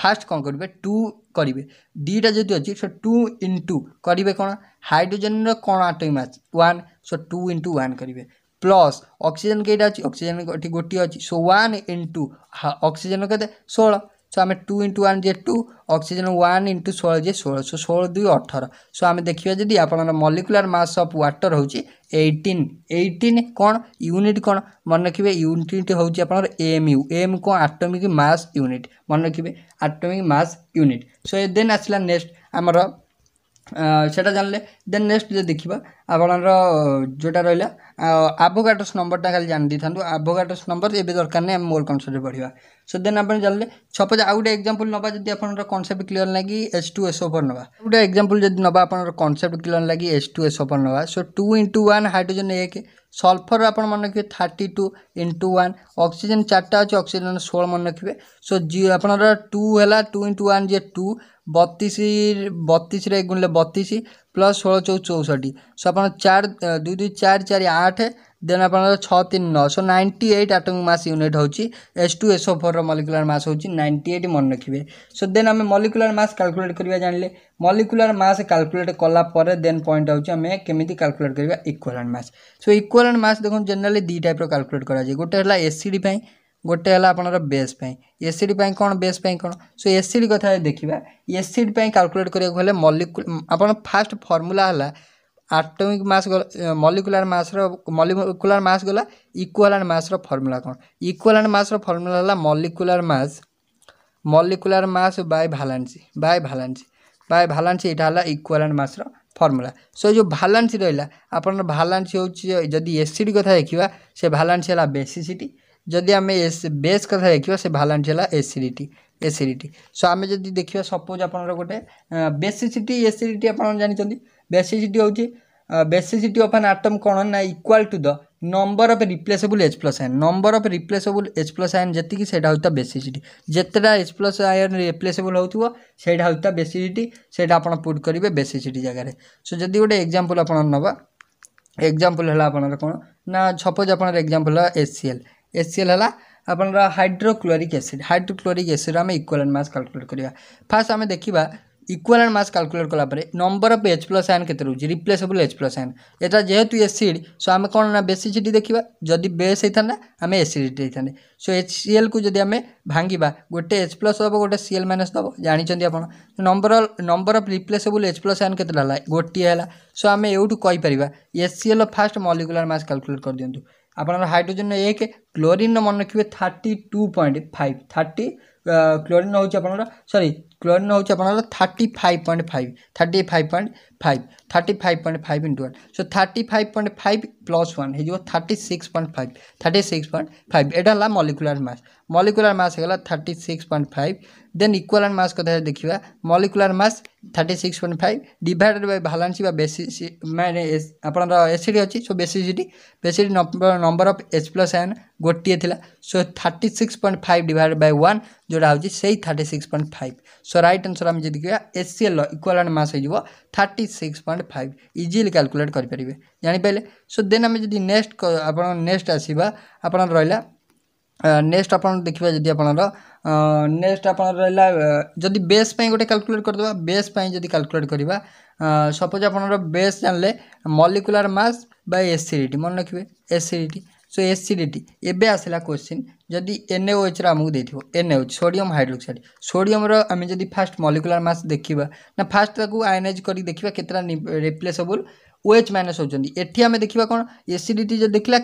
ফার্স্ট কম করবে টু କରିବେ ଦୁଇଟା ଯଦି ଅଛି ସେ ଟୁ ଇଣ୍ଟୁ କରିବେ କ'ଣ ହାଇଡ୍ରୋଜେନ୍ର କ'ଣ ଆଟମ୍ ଅଛି one so two into one କରିବେ ପ୍ଲସ୍ ଅକ୍ସିଜେନ୍ କେଇଟା ଅଛି ଅକ୍ସିଜେନ୍ ଏଠି ଗୋଟିଏ ଅଛି ସୋ ୱାନ୍ ଇଣ୍ଟୁ ଅକ୍ସିଜେନ୍ କେତେ ଷୋହଳ সো ଆମେ ଟୁ ଇଣ୍ଟୁ ୱାନ୍ ଯେ ଟୁ ଅକ୍ସିଜେନ୍ ୱାନ୍ ଇଣ୍ଟୁ ଷୋହଳ ଯେ ଷୋହଳ ସୋ ଷୋହଳ ଦୁଇ ଅଠର ସୋ ଆମେ ଦେଖିବା ଯଦି ଆପଣଙ୍କର ମଲିକୁଲାର ମାସ୍ ଅଫ୍ ୱାଟର ହେଉଛି ଏଇଟିନ୍ ଏଇଟିନ୍ କ'ଣ ୟୁନିଟ୍ କ'ଣ ମନେ ରଖିବେ ୟୁନିଟ୍ ହେଉଛି ଆପଣଙ୍କର ଏମ୍ ୟୁ ଏମ୍ କ'ଣ ଆଟୋମିକ୍ ମାସ୍ ୟୁନିଟ୍ ମନେ ରଖିବେ atomic mass unit so then ଆସିଲା ନେକ୍ସଟ ଆମର সেটা জানলে দেন নেক্সট যদি দেখিবা ଆପଣଙ୍କର ଯେଉଁଟା ରହିଲା ଆଭୋଗାଟ୍ରୋସ୍ ନମ୍ବରଟା ଖାଲି ଜାଣିଦେଇଥାନ୍ତୁ ଆଭୋଗାଟ୍ରୋସ୍ ନମ୍ବର ଏବେ ଦରକାର ନାହିଁ ଆମେ ମୋର କନସେପ୍ଟରେ ପଢ଼ିବା ସୋ ଦେନ୍ ଆପଣ ଜାଣିଲେ ସପୋଜ୍ ଆଉ ଗୋଟେ ଏକ୍ଜାମ୍ପଲ୍ ନେବା ଯଦି ଆପଣଙ୍କର କନସେପ୍ଟ କ୍ଲିଅର୍ ଲାଗି ଏସ୍ ଟୁ ଏସ୍ ଓପର୍ ନେବା ଗୋଟେ ଏକ୍ଜାମ୍ପଲ୍ ଯଦି ନେବା ଆପଣଙ୍କର କନସେପ୍ଟ କ୍ଲିଅର୍ ଲାଗି ଏସ୍ ଟୁ ଏସ୍ ଓପର୍ ନେବା so two into one hydrogen ଏକ ସଲ୍ଫର୍ ଆପଣ ମନେ ରଖିବେ thirty two into one oxygen ଚାରିଟା ଅଛି ଅକ୍ସିଜେନ୍ ଷୋହଳ ମନେ ରଖିବେ ସୋ ଜିଓ ଆପଣଙ୍କର ଟୁ ହେଲା ଟୁ ଇଣ୍ଟୁ ୱାନ୍ ଯିଏ ଟୁ ବତିଶ ବତିଶରେ ଗୁଣିଲେ ବତିଶ प्लस सोलह चौ चौसठ सो आप चार दुई दुई चार चार आठ देन आप छः तीन नौ so ninety eight atomic mass unit हूँ S two S four molecular mass हूँ नाइंटी एट मन रखिए सो देन आम मलिकुलार मास काल्कुलेट करवा जाने मलिकुलार मास काल्कुलेट कलापर देन पॉइंट हूँ आम केमी काल्कुलेट करवा इक्वालांट मास सो इक्वालांट मास देखो जेनेली दी टाइप काल्कुलेट करा गोटे है एसिड ଗୋଟେ ହେଲା ଆପଣଙ୍କର ବେସ୍ ପାଇଁ ଏସିଡ଼୍ ପାଇଁ କ'ଣ ବେସ୍ ପାଇଁ କ'ଣ ସୋ ଏସିଡ଼୍ କଥା ଦେଖିବା ଏସିଡ଼୍ ପାଇଁ କାଲକୁଲେଟ୍ କରିବାକୁ ହେଲେ ମଲିକୁ ଆପଣ ଫାଷ୍ଟ ଫର୍ମୁଲା ହେଲା ଆଟମିକ୍ ମାସ୍ ମଲିକୁଲାର ମାସ୍ର ମଲିକୁଲାର ମାସ୍ ଗଲା ଇକ୍ୱାଲାଣ୍ଡ ମାସ୍ର ଫର୍ମୁଲା କ'ଣ ଇକ୍ୱାଲାଣ୍ଡ ମାସ୍ର ଫର୍ମୁଲା ହେଲା molecular mass molecular mass by valency by valency by valency ଏଇଟା ହେଲା ଇକ୍ୱାଲାଣ୍ଡ ମାସ୍ର ফর্মুলা সো যে ভালান্স রহলা আপনার ভালান্স হচ্ছে যদি এসিড কথা দেখা সে ভালান্স হল বেসিসিটি ଯଦି ଆମେ ବେସ୍ କଥା ଦେଖିବା ସେ ଭାଲାଣ୍ଟ ହେଲା ଏସିଡ଼ିଟି ଏସିଡ଼ିଟି ସୋ ଆମେ ଯଦି ଦେଖିବା ସପୋଜ୍ ଆପଣଙ୍କର ଗୋଟେ ବେସିସିଟି ଏସିଡ଼ିଟି ଆପଣ ଜାଣିଛନ୍ତି ବେସିସିଟି ହେଉଛି ବେସିସିଟି ଅଫ୍ ଆନ୍ ଆଟମ୍ କ'ଣ ନା equal to the number of replaceable H plus ion number of replaceable H plus ion ଯେତିକି ସେଇଟା ହେଉଛି ତା ବେସିସିଟି ଯେତେଟା ଏଚ୍ ପ୍ଲସ୍ ଆୟନ୍ ରିପ୍ଲେସେବୁଲ୍ ହେଉଥିବ ସେଇଟା ହେଉଛି ତା ବେସିସିଟି ସେଇଟା ଆପଣ ପୁଟ୍ କରିବେ ବେସିସିଟି ଜାଗାରେ ସୋ ଯଦି ଗୋଟେ ଏକ୍ଜାମ୍ପଲ୍ ଆପଣ ନେବା ଏକ୍ଜାମ୍ପଲ୍ ହେଲା ଆପଣଙ୍କର କ'ଣ ନା ସପୋଜ୍ ଆପଣଙ୍କର ଏକ୍ଜାମ୍ପଲ୍ ହେଲା H C L H C L है आपंकर हाइड्रोक्लोरिक एसिड हाइड्रोक्लोरिक एसिड आम इक्वालेंट मास काल्कुलेट करवा फास्ट आम देखा इक्वालेंट मस काल्कुलेट कलापर number of H plus ion के रोचे एच प्लस आयन यहाँ जेहतु एसीड सो आम कौन ना बेसिसीटी देखा जदि बेस होता आम एसीडी होता सो एच सी एल को जब आम भांगा गोटे एच प्लस दब गोटे सी एल माइनस दब जानते आप number number of replaceable H plus ion के गोटे है सो आम यूठू कहीपर H C L first molecular mass calculate कर दिखाँ আপনার হাইড্রোজেন এক ক্লোরিন মনে রাখবে thirty two point five thirty chlorine হচ্ছে আপনার সরি ক্লোরিন হচ্ছে আপনার thirty five point five thirty five point five thirty five point five into one so thirty five point five plus one हो thirty six point five thirty six point five यहाँ है molecular mass molecular mass होगा thirty six point five then equivalent mass कथा देखा molecular mass thirty six point five divided बै भालांस basicity मैंने आपड़ा एसीडी अच्छी so basicity basicity number of H plus ion गोटे थी so thirty six point five divided by one जोटा हूँ thirty six point five so right answer आम देखा एससीएल इक्वालान मस हो thirty six point five easily calculate କରିପାରିବେ ଜାଣିପାରିଲେ show ଦେନ୍ ଆମେ ଯଦି ନେକ୍ସଟ ଆପଣ ନେକ୍ସଟ ଆସିବା ଆପଣ ରହିଲା ନେକ୍ସଟ ଆପଣ ଦେଖିବା ଯଦି ଆପଣର ନେକ୍ସଟ ଆପଣର ରହିଲା ଯଦି ବେସ୍ ପାଇଁ ଗୋଟେ କ୍ୟାଲକୁଲେଟ୍ କରିଦେବା ବେସ୍ ପାଇଁ ଯଦି କ୍ୟାଲକୁଲେଟ୍ କରିବା ସପୋଜ୍ ଆପଣଙ୍କର ବେସ୍ ଜାଣିଲେ ମଲିକୁଲାର ମାସ୍ ବାଇ ଏସିଡ଼ିଟି ମନେ ରଖିବେ ଏସିଡ଼ିଟି ସୋ ଏସିଡ଼ିଟି ଏବେ ଆସିଲା କୋଶ୍ଚିନ୍ ଯଦି ଏନ୍ ଓ ଏଚ୍ର ଆମକୁ ଦେଇଥିବ ଏନ୍ ଏଚ୍ ସୋଡ଼ିୟମ୍ ହାଇଡ୍ରୋକ୍ସାଇଡ଼୍ ସୋଡ଼ିୟମ୍ର ଆମେ ଯଦି ଫାଷ୍ଟ ମଲିକୁଲାର ମାସ୍ ଦେଖିବା ନା ଫାଷ୍ଟ ତାକୁ ଆୟନାଇଜ୍ କରିକି ଦେଖିବା କେତେଟା ରିପ୍ଲେସେବୁଲ୍ ଓ ଏଚ୍ ମାଇନସ୍ ହେଉଛନ୍ତି ଏଠି ଆମେ ଦେଖିବା କ'ଣ ଏସିଡ଼ିଟି ଯଦି ଦେଖିଲା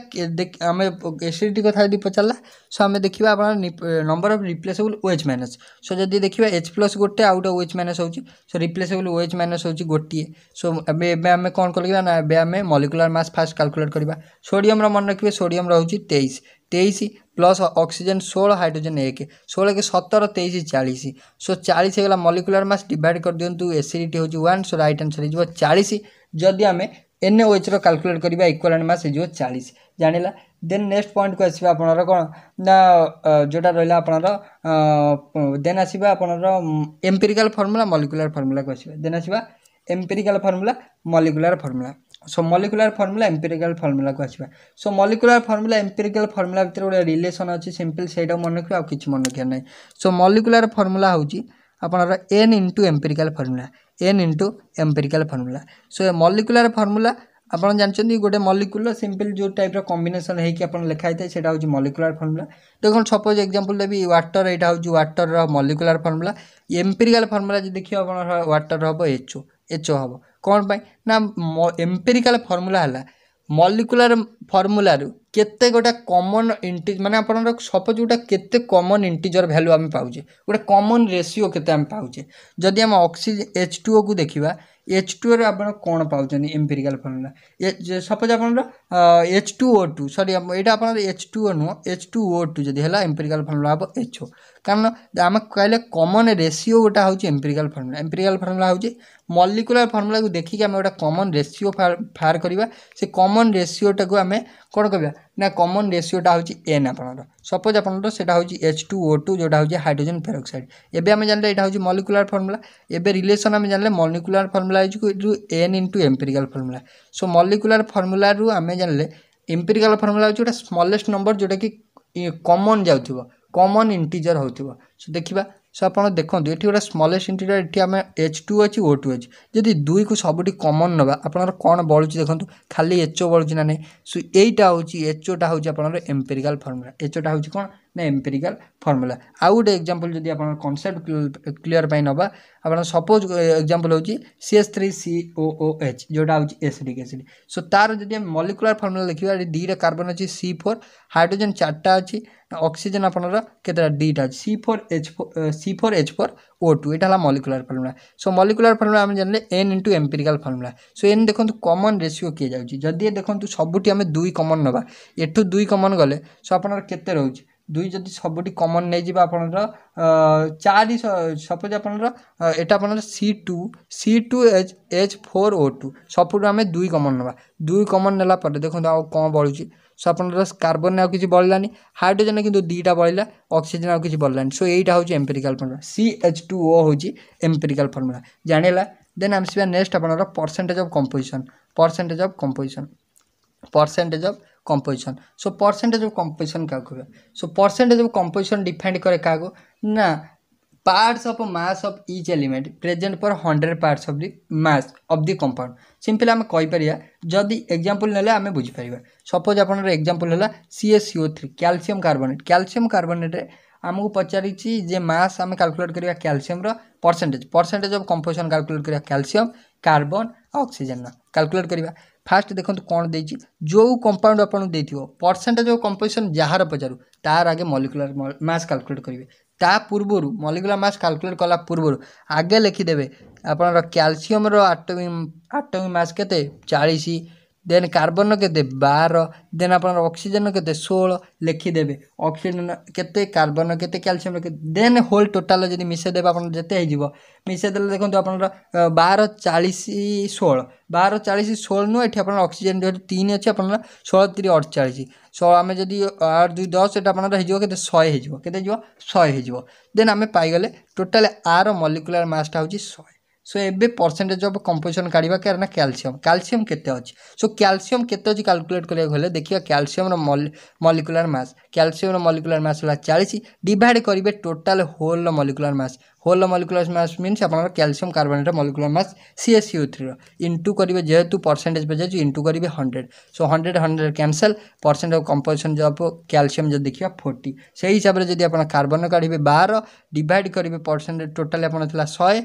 ଆମେ ଏସିଡ଼ିଟି କଥା ଯଦି ପଚାରିଲା ସୋ ଆମେ ଦେଖିବା ଆପଣଙ୍କର number of replaceable O H minus so ଯଦି ଦେଖିବା ଏଚ୍ ପ୍ଲସ୍ ଗୋଟେ ଆଉ ଗୋଟେ ଓ ଏଚ୍ ମାଇନସ୍ ହେଉଛି so replaceable O H minus ହେଉଛି ଗୋଟିଏ ସୋ ଏବେ ଏବେ ଆମେ କ'ଣ କରିବା ନା ଏବେ ଆମେ ମଲିକୁଲାର ମାସ୍ ଫାଷ୍ଟ କାଲକୁଲେଟ୍ କରିବା ସୋଡ଼ିୟମ୍ର ମନେ ରଖିବେ ସୋଡ଼ିୟମ୍ ରହୁଛି ତେଇଶ तेईस प्लस ऑक्सीजन षोह हाइड्रोजन एक षोह एक सतर तेईस चालीस सो चालीस होगा मलिकुलार मास डिवाइड कर दिंतु एसीडीटी हूँ वन सो रईट आनसर हो चालीस जदि आम एन ओच रलकुलेट करवा इक्वाल मास हो चालीस ଜାଣିଲା ଦେନ୍ ନେକ୍ସଟ ପଏଣ୍ଟକୁ ଆସିବା ଆପଣଙ୍କର କ'ଣ ନା ଯେଉଁଟା ରହିଲା ଆପଣଙ୍କର ଦେନ୍ ଆସିବା ଆପଣଙ୍କର ଏମ୍ପିରିକାଲ ଫର୍ମୁଲା ମଲିକୁଲାର ଫର୍ମୁଲାକୁ ଆସିବା ଦେନ୍ ଆସିବା empirical formula molecular formula so molecular formula empirical ଫର୍ମୁଲାକୁ ଆସିବା so molecular formula empirical formula ଭିତରେ ଗୋଟେ ରିଲେସନ୍ ଅଛି ସିମ୍ପଲ୍ ସେଇଟା ମନେ ରଖିବା ଆଉ କିଛି ମନେ ରଖିବା ନାହିଁ ସୋ ମଲିକୁଲାର ଫର୍ମୁଲା ହେଉଛି ଆପଣଙ୍କର n into empirical formula n into empirical formula so ଏ ମଲିକୁଲାର ଫର୍ମୁଲା ଆପଣ ଜାଣିଛନ୍ତି ଗୋଟେ ମଲିକୁଲର ସିମ୍ପଲ୍ ଯେଉଁ ଟାଇପ୍ର କମ୍ବିନେସନ୍ ହେଇକି ଆପଣ ଲେଖା ହେଇଥାଏ ସେଇଟା ହେଉଛି ମଲିକୁଲାର ଫର୍ମୁଲା ଦେଖନ୍ତୁ ସପୋଜ୍ ଏକ୍ଜାମ୍ପଲ୍ ଦେବି ୱାଟର ଏଇଟା ହେଉଛି ୱାଟରର ମଲିକୁଲାର ଫର୍ମୁଲା ଏମ୍ପିରିକାଲ ଫର୍ମୁଲା ଯଦି ଦେଖିବା ଆପଣଙ୍କର ୱାଟର ହେବ ଏଚ୍ ଓ ଏଚ୍ ଓ ହେବ କ'ଣ ପାଇଁ ନା ଏମ୍ପେରିକାଲ୍ ଫର୍ମୁଲା ହେଲା ମଲିକୁଲାର ଫର୍ମୁଲାରୁ କେତେ ଗୋଟେ କମନ୍ ଇଣ୍ଟି ମାନେ ଆପଣଙ୍କର ସପୋଜ୍ ଗୋଟେ କେତେ କମନ୍ ଇଣ୍ଟିଜର ଭ୍ୟାଲ୍ୟୁ ଆମେ ପାଉଛେ ଗୋଟେ କମନ୍ ରେସିଓ କେତେ ଆମେ ପାଉଛେ ଯଦି ଆମେ ଅକ୍ସି ଏଚ୍ ଟୁ ଓକୁ ଦେଖିବା ଏଚ୍ ଟୁ ଓରେ ଆପଣ କ'ଣ ପାଉଛନ୍ତି ଏମ୍ପିରିକାଲ୍ ଫର୍ମୁଲା ସପୋଜ୍ ଆପଣର H two O two sorry ଏଇଟା ଆପଣର ଏଚ୍ ଟୁ ଓ ନୁହଁ ଏଚ୍ ଟୁ ଓ ଟୁ ଯଦି ହେଲା ଏମ୍ପିରିକାଲ୍ ଫର୍ମୁଲା ହେବ ଏଚ୍ ଓ କାରଣ ଆମେ କହିଲେ କମନ୍ ରେସିଓ ଗୋଟେ ହେଉଛି ଏମ୍ପିରିକାଲ୍ ଫର୍ମୁଲା ଏମ୍ପିରିକାଲ୍ ଫର୍ମୁଲା ହେଉଛି ମଲିକୁଲାର ଫର୍ମୁଲାକୁ ଦେଖିକି ଆମେ ଗୋଟେ କମନ୍ ରେସିଓ ଫାର କରିବା ସେ କମନ୍ ରେସିଓଟାକୁ ଆମେ କ'ଣ କରିବା না কমন রেসিওটা হচ্ছে এন আপনার সপোজ আপনার সেটা হচ্ছে এচ টু ও টু যেটা হচ্ছে হাইড্রোজেন পেরোক্সাইড এবে আমি জানলে এটা হচ্ছে মলিকুলার ফর্মুলা এবে রিলেসন আমি জানলে মলিকুলার ফর্মুলা হচ্ছে n into empirical formula so molecular ফর্মুলার আমি জানলে এম্পেরিকাল ফর্মুলা হচ্ছে গোটা স্মলেস্ট নম্বর যেটা কি কমন যাওয়া কমন ইন্টিজর হোক সো দেখা সো আপনার দেখুন এটি গোটে স্মলেস্ট ইন্টিরিয়ার এটি আমি এচ টু অছি ও টু অছি যদি দুইকু সবুটি কমন নেবা আপনার কম বলুচি দেখুন খালি এচও বলুচি না নাই সো এইটা হচ্ছে এচওটা হচ্ছে আপনার এম্পেরিকাল ফর্মুলা এচওটা হচ্ছে কোণ ନା ଏମ୍ପେରିକାଲ୍ ଫର୍ମୁଲା ଆଉ ଗୋଟେ ଏକ୍ଜାମ୍ପଲ୍ ଯଦି ଆପଣ କନସେପ୍ଟ କ୍ଲିଅର୍ ପାଇଁ ନେବା ଆପଣ ସପୋଜ୍ ଏକ୍ଜାମ୍ପଲ୍ ହେଉଛି C S three C O O H ଯେଉଁଟା ହେଉଛି ଏସିଡ଼ିକ୍ ଏସିଡ୍ ସୋ ତା'ର ଯଦି ଆମେ ମଲିକୁଲାର ଫର୍ମୁଲା ଦେଖିବା ଏଠି ଦୁଇଟା କାର୍ବନ୍ ଅଛି ସି ଫୋର୍ ହାଇଡ୍ରୋଜେନ୍ ଚାରିଟା ଅଛି ଅକ୍ସିଜେନ୍ ଆପଣଙ୍କର କେତେଟା ଦୁଇଟା ଅଛି C four H C four H four O two ଏଇଟା ହେଲା molecular formula so molecular formula ଆମେ ଜାଣିଲେ n into empirical formula so n ଦେଖନ୍ତୁ କମନ୍ ରେସିଓ କିଏ ଯାଉଛି ଯଦି ଦେଖନ୍ତୁ ସବୁଠି ଆମେ ଦୁଇ କମନ୍ ନେବା ଏଠୁ ଦୁଇ କମନ୍ ଗଲେ ସୋ ଆପଣଙ୍କର କେତେ ରହୁଛି ଦୁଇ ଯଦି ସବୁଠି କମନ୍ ନେଇଯିବେ ଆପଣଙ୍କର ଚାରି ସପୋଜ୍ ଆପଣଙ୍କର ଏଇଟା ଆପଣଙ୍କର C two C two H H four O two ସବୁଠୁ ଆମେ ଦୁଇ କମନ୍ ନେବା ଦୁଇ କମନ୍ ନେଲା ପରେ ଦେଖନ୍ତୁ ଆଉ କ'ଣ ବଳୁଛି ସୋ ଆପଣଙ୍କର କାର୍ବନରେ ଆଉ କିଛି ବଳିଲାନି ହାଇଡ୍ରୋଜେନ୍ କିନ୍ତୁ ଦୁଇଟା ବଳିଲା ଅକ୍ସିଜେନ୍ ଆଉ କିଛି ବଳିଲାନି ସୋ ଏଇଟା ହେଉଛି empirical formula C H two O ହେଉଛି ଏମ୍ପେରିକାଲ୍ ଫର୍ମୁଲା ଜାଣିଲା ଦେନ୍ ଆମେ ସିବା ନେକ୍ସଟ ଆପଣଙ୍କର percentage of composition percentage of composition percentage of composition so percentage of composition কাহাକୁ କହିବା so percentage of composition defined করে কাহাକୁ না parts of mass of each element present for 100 parts of the mass of the compound simply ଆମେ କହିପାରିବା ଯଦି example ନେଲେ ଆମେ ବୁଝିପାରିବା ସପୋଜ୍ ଆପଣଙ୍କର ଏକ୍ଜାମ୍ପଲ୍ ହେଲା C S C O three calcium carbonate calcium କାର୍ବୋନେଟ୍ରେ ଆମକୁ ପଚାରିଛି ଯେ ମାସ୍ ଆମେ କାଲକୁଲେଟ୍ କରିବା କ୍ୟାଲସିୟମ୍ର percentage percentage of composition calculate କରିବା କ୍ୟାଲସିୟମ୍ କାର୍ବନ୍ ଆଉ ଅକ୍ସିଜେନ୍ର କାଲକୁଲେଟ୍ କରିବା ফার্স্ট দেখুন কোণ দিয়েছি ଯେଉଁ କମ୍ପାଉଣ୍ଡ ଆପଣଙ୍କୁ ଦେଇଥିବ ପରସେଣ୍ଟେଜ୍ ଓ କମ୍ପୋଜିସନ୍ ଯାହାର ପଚାରୁ ତାର ଆଗେ ମଲିକୁଲାର ମାସ୍ କାଲକୁଲେଟ୍ କରିବେ ତା ପୂର୍ବରୁ ମଲିକୁଲାର ମାସ୍ କାଲକୁଲେଟ୍ କଲା ପୂର୍ବରୁ ଆଗେ ଲେଖିଦେବେ ଆପଣଙ୍କର କ୍ୟାଲସିୟମର ଆଟୋମିକ୍ ଆଟୋମିକ୍ ମାସ୍ କେତେ ଚାଳିଶ ଦେନ୍ କାର୍ବନ୍ କେତେ ବାର ଦେନ୍ ଆପଣଙ୍କର ଅକ୍ସିଜେନ୍ କେତେ ଷୋହଳ ଲେଖିଦେବେ ଅକ୍ସିଜେନ୍ କେତେ କାର୍ବନ୍ କେତେ କ୍ୟାଲସିୟମ୍ କେତେ ଦେନ୍ ହୋଲ୍ ଟୋଟାଲ୍ ଯଦି ମିଶାଇଦେବେ ଆପଣ ଯେତେ ହେଇଯିବ ମିଶାଇଦେଲେ ଦେଖନ୍ତୁ ଆପଣଙ୍କର ବାର ଚାଳିଶ ଷୋହଳ ବାର ଚାଳିଶ ଷୋହଳ ନୁହଁ ଏଠି ଆପଣଙ୍କର ଅକ୍ସିଜେନ୍ ଯେଉଁଠି ତିନି ଅଛି ଆପଣଙ୍କର ଷୋହଳ ତିରି ଅଠଚାଳିଶ ଷୋହଳ ଆମେ ଯଦି ଆଠ ଦୁଇ ଦଶ ଏଇଟା ଆପଣଙ୍କର ହେଇଯିବ କେତେ ଶହେ ହେଇଯିବ କେତେ ହେଇଯିବ ଶହେ ହେଇଯିବ ଦେନ୍ ଆମେ ପାଇଗଲେ ଟୋଟାଲ୍ ଆର ମଲିକୁଲାର ମାସ୍ଟା ହେଉଛି ଶହେ सो ए परसेंटेज अफ कंपोजिशन काढ़ा क्या क्यालसीयम क्यालसीयम के सो क्यालसीयम के कालकुलेट कराया देखिए क्यालसीयम मलिकुलार मास क्यालसीयम मलिकुलार मास है चालीस डिवाइड करेंगे total whole molecular mass whole molecular mass minus आप calcium carbonate molecular mass C S U three into करेंगे जेहेतु परसेंटेज पे जाए इंटू करेंगे hundred so hundred hundred cancel percent of composition जो आप क्यालसीयम जो देखिए फोर्टी से हिसाब से जब आप कार्बन काढ़े बार डिवाइड करेंगे परसेंटेज टोटाल आपड़ा शहे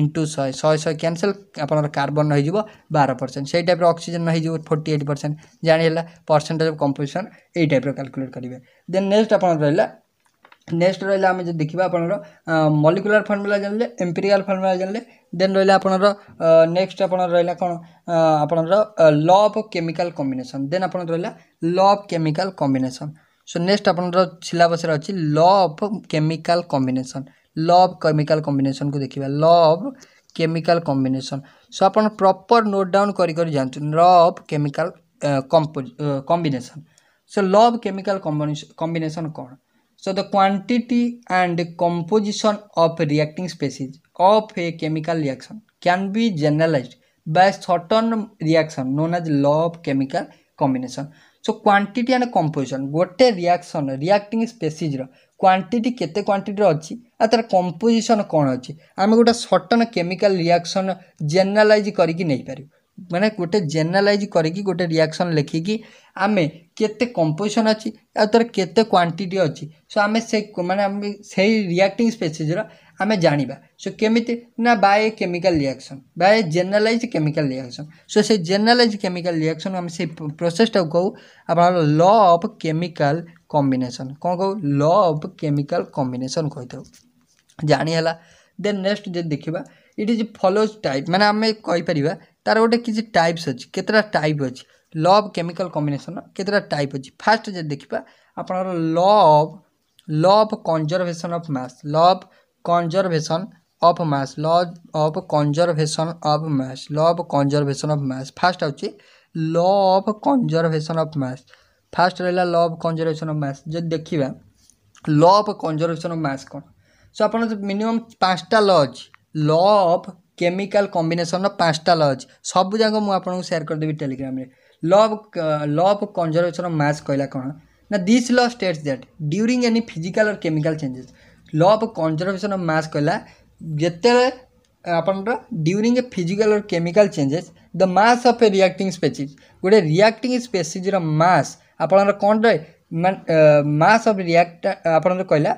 ইন্টু শহে শহে শহে ক্যানসেল আপনার কার্বন হয়ে বার পরসেন্ট সেই টাইপের অক্সিজেন হয়ে ফোর্টি এইট পরসেন্ট জাঁলা পরসেন্টেজ অফ কম্পোজিশন এই টাইপের ক্যালকুলেট করবে দেন নেক্সট আপনার রহলা নেক্সট রহলে আমি যদি দেখবা আপনার মলিকুলার ফর্মুলা জাঁলে এম্পেরিয়াল ফর্মুলা জাঁলে দেন রহলে আপনার নেক্সট আপনার রহলা কোণ আপনার law of chemical combination then আপনার রহলা law of chemical combination so next আপনার সিলাবসের অ law of chemical combination law chemical combination को देखा लव केमिकल कम्बिनेसन सो आप प्रपर नोट डाउन कर law chemical combination so law chemical combination कौन so the quantity and composition of reacting species of a chemical reaction can be generalized by certain reaction known as law of chemical combination so quantity and composition gote reaction reacting species quantity କେତେ କ୍ୱାଣ୍ଟିଟିର ଅଛି ଆଉ ତା'ର composition କ'ଣ ଅଛି ଆମେ ଗୋଟେ ସଟନ୍ chemical reaction generalise କରିକି ନେଇପାରିବୁ ମାନେ ଗୋଟେ ଜେନେରାଲାଇଜ୍ କରିକି ଗୋଟେ ରିଆକ୍ସନ୍ ଲେଖିକି ଆମେ କେତେ କମ୍ପୋଜିସନ୍ ଅଛି ଆଉ ତା'ର କେତେ କ୍ୱାଣ୍ଟିଟି ଅଛି ସୋ ଆମେ ସେ ମାନେ ଆମେ ସେଇ ରିଆକ୍ଟିଂ ସ୍ପେସିଜ୍ର ଆମେ ଜାଣିବା ସୋ କେମିତି ନା by chemical reaction by generalize chemical reaction so ସେ ଜେନେରାଲାଇଜ୍ କେମିକାଲ୍ ରିଆକ୍ସନ୍ ଆମେ ସେଇ ପ୍ରୋସେସ୍ଟାକୁ କହୁ ଆପଣଙ୍କର ଲ ଅଫ୍ କେମିକାଲ କମ୍ବିନେସନ୍ କ'ଣ କହୁ ଲ ଅଫ୍ କେମିକାଲ କମ୍ବିନେସନ୍ କହିଥାଉ ଜାଣିହେଲା ଦେନ୍ ନେକ୍ସଟ ଯଦି ଦେଖିବା ଇଟ୍ ଇଜ୍ ଫଲୋଜ୍ ଟାଇପ୍ ମାନେ ଆମେ କହିପାରିବା ତାର ଗୋଟେ କିଛି ଟାଇପ୍ସ ଅଛି କେତେଟା ଟାଇପ୍ ଅଛି ଲ ଅଫ୍ କେମିକାଲ କମ୍ବିନେସନ୍ କେତେଟା ଟାଇପ୍ ଅଛି ଫାଷ୍ଟ ଯଦି ଦେଖିବା ଆପଣଙ୍କର law of law of conservation of mass law of conservation of mass law of conservation of mass law of conservation of mass first ହେଉଛି law of conservation of mass first ରହିଲା law of conservation of mass ଯଦି ଦେଖିବା law of conservation of mass କ'ଣ so ଆପଣ minimum ପାଞ୍ଚଟା ଲ ଅଛି law of chemical କମ୍ବିନେସନ୍ର ପାଞ୍ଚଟା ଲ ଅଛି ସବୁଯାକ ମୁଁ ଆପଣଙ୍କୁ ସେୟାର କରିଦେବି ଟେଲିଗ୍ରାମରେ law of law of conservation of mass କହିଲା କ'ଣ ନା this law states that during any physical or chemical changes law of conservation of mass କହିଲା ଯେତେବେଳେ ଆପଣଙ୍କର during a physical or chemical changes the mass of a reacting species ଗୋଟେ reacting ସ୍ପେସିଜ୍ର ମାସ୍ ଆପଣଙ୍କର କ'ଣଟା ମାସ୍ of react ଆପଣଙ୍କର କହିଲା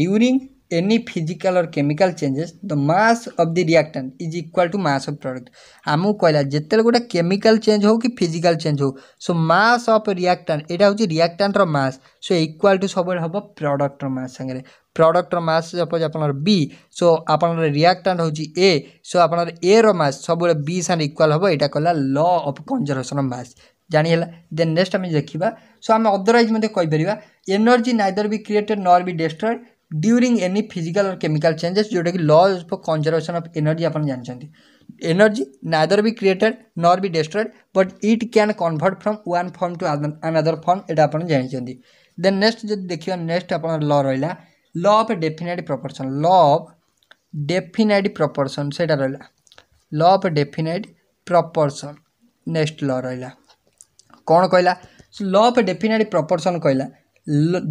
during any physical or chemical changes the mass of the reactant is equal to mass of product ଆମକୁ କହିଲା ଯେତେବେଳେ ଗୋଟେ chemical change ହେଉ କି ଫିଜିକାଲ୍ ଚେଞ୍ଜ ହେଉ ସୋ ମାସ୍ ଅଫ୍ ରିଆକ୍ଟାଣ୍ଟ ଏଇଟା ହେଉଛି ରିଆକ୍ଟାଣ୍ଟର ମାସ୍ ସୋ ଇକ୍ୱାଲ୍ ଟୁ ସବୁବେଳେ ହେବ ପ୍ରଡ଼କ୍ଟର ମାସ୍ ସାଙ୍ଗରେ ପ୍ରଡ଼କ୍ଟର ମାସ୍ ସପୋଜ୍ ଆପଣଙ୍କର ବି ସୋ ଆପଣଙ୍କର ରିଆକ୍ଟାଣ୍ଟ ହେଉଛି ଏ ସୋ ଆପଣଙ୍କର ଏର ମାସ୍ ସବୁବେଳେ ବି ସାଙ୍ଗରେ ଇକ୍ୱାଲ୍ ହେବ ଏଇଟା କହିଲା law of conservation of mass ଜାଣିହେଲା ଦେନ୍ ନେକ୍ସଟ୍ ଆମେ ଦେଖିବା ସୋ ଆମେ ଅଦରୱାଇଜ୍ ମଧ୍ୟ କହିପାରିବା energy neither be created nor be destroyed during any physical or chemical changes ଯେଉଁଟାକି laws for conservation of energy ଆପଣ ଜାଣିଛନ୍ତି energy neither be created nor be destroyed but it can convert from one form to another form ଏଇଟା ଆପଣ ଜାଣିଛନ୍ତି ଦେନ୍ next ଯଦି ଦେଖିବା next ଆପଣଙ୍କର law ରହିଲା law of definite proportion law of definite proportion ସେଇଟା ରହିଲା law of definite proportion next law ରହିଲା କ'ଣ କହିଲା ଲ ଅଫ୍ ଡେଫିନାଇଟ୍ ପ୍ରପୋର୍ସନ୍ କହିଲା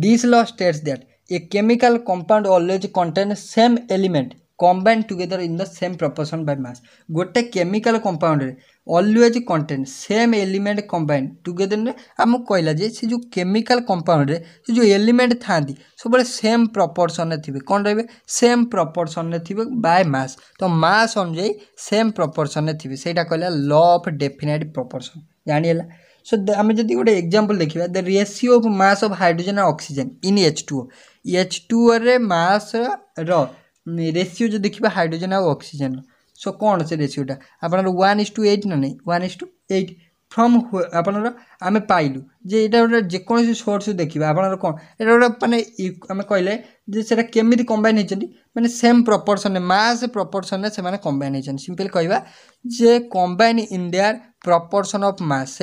this law states that a chemical compound always contain same element combine together in the same proportion by mass ଗୋଟେ chemical କମ୍ପାଉଣ୍ଡରେ always contain same element combine ଟୁଗେଦର୍ରେ ଆମକୁ କହିଲା ଯେ ସେ ଯେଉଁ କେମିକାଲ୍ କମ୍ପାଉଣ୍ଡରେ ସେ ଯେଉଁ ଏଲିମେଣ୍ଟ ଥାଆନ୍ତି ସବୁବେଳେ ସେମ୍ ପ୍ରପୋର୍ସନ୍ରେ ଥିବେ କ'ଣ ରହିବେ ସେମ୍ ପ୍ରପୋର୍ସନ୍ରେ ଥିବେ ବାଏ ମାସ୍ ତ ମାସ୍ ଅନୁଯାୟୀ ସେମ୍ ପ୍ରପୋର୍ସନ୍ରେ ଥିବେ ସେଇଟା କହିଲା ଲ ଅଫ୍ ଡେଫିନାଇଟ୍ ପ୍ରପୋର୍ସନ୍ ଜାଣିହେଲା সো আমি যদি ଗୋଟେ ଏକ୍ଜାମ୍ପଲ୍ ଦେଖିବା the ratio of mass of hydrogen ଆଉ oxygen in H two O H ଟୁରେ ମାସ୍ର ରେସିଓ ଯଦି ଦେଖିବା ହାଇଡ୍ରୋଜେନ୍ ଆଉ ଅକ୍ସିଜେନ୍ର ସୋ କ'ଣ ସେ ରେସିଓଟା ଆପଣଙ୍କର ୱାନ୍ ଇସ୍ ଟୁ ଏଇଟ୍ ନା ନାହିଁ ୱାନ୍ ଇସ୍ ଟୁ ଏଇଟ୍ ଫ୍ରମ୍ ଆପଣଙ୍କର ଆମେ ପାଇଲୁ ଯେ ଏଇଟା ଗୋଟେ ଯେକୌଣସି ସୋର୍ସରୁ ଦେଖିବା ଆପଣଙ୍କର କ'ଣ ଏଇଟା ଗୋଟେ ମାନେ ଆମେ କହିଲେ ଯେ ସେଇଟା କେମିତି କମ୍ବାଇନ୍ ହେଇଛନ୍ତି ମାନେ ସେମ୍ ପ୍ରପୋର୍ସନରେ ମାସ୍ ପ୍ରପୋର୍ସନରେ ସେମାନେ କମ୍ବାଇନ୍ ହେଇଛନ୍ତି ସିମ୍ପଲି କହିବା ଯେ combine in their proportion of mass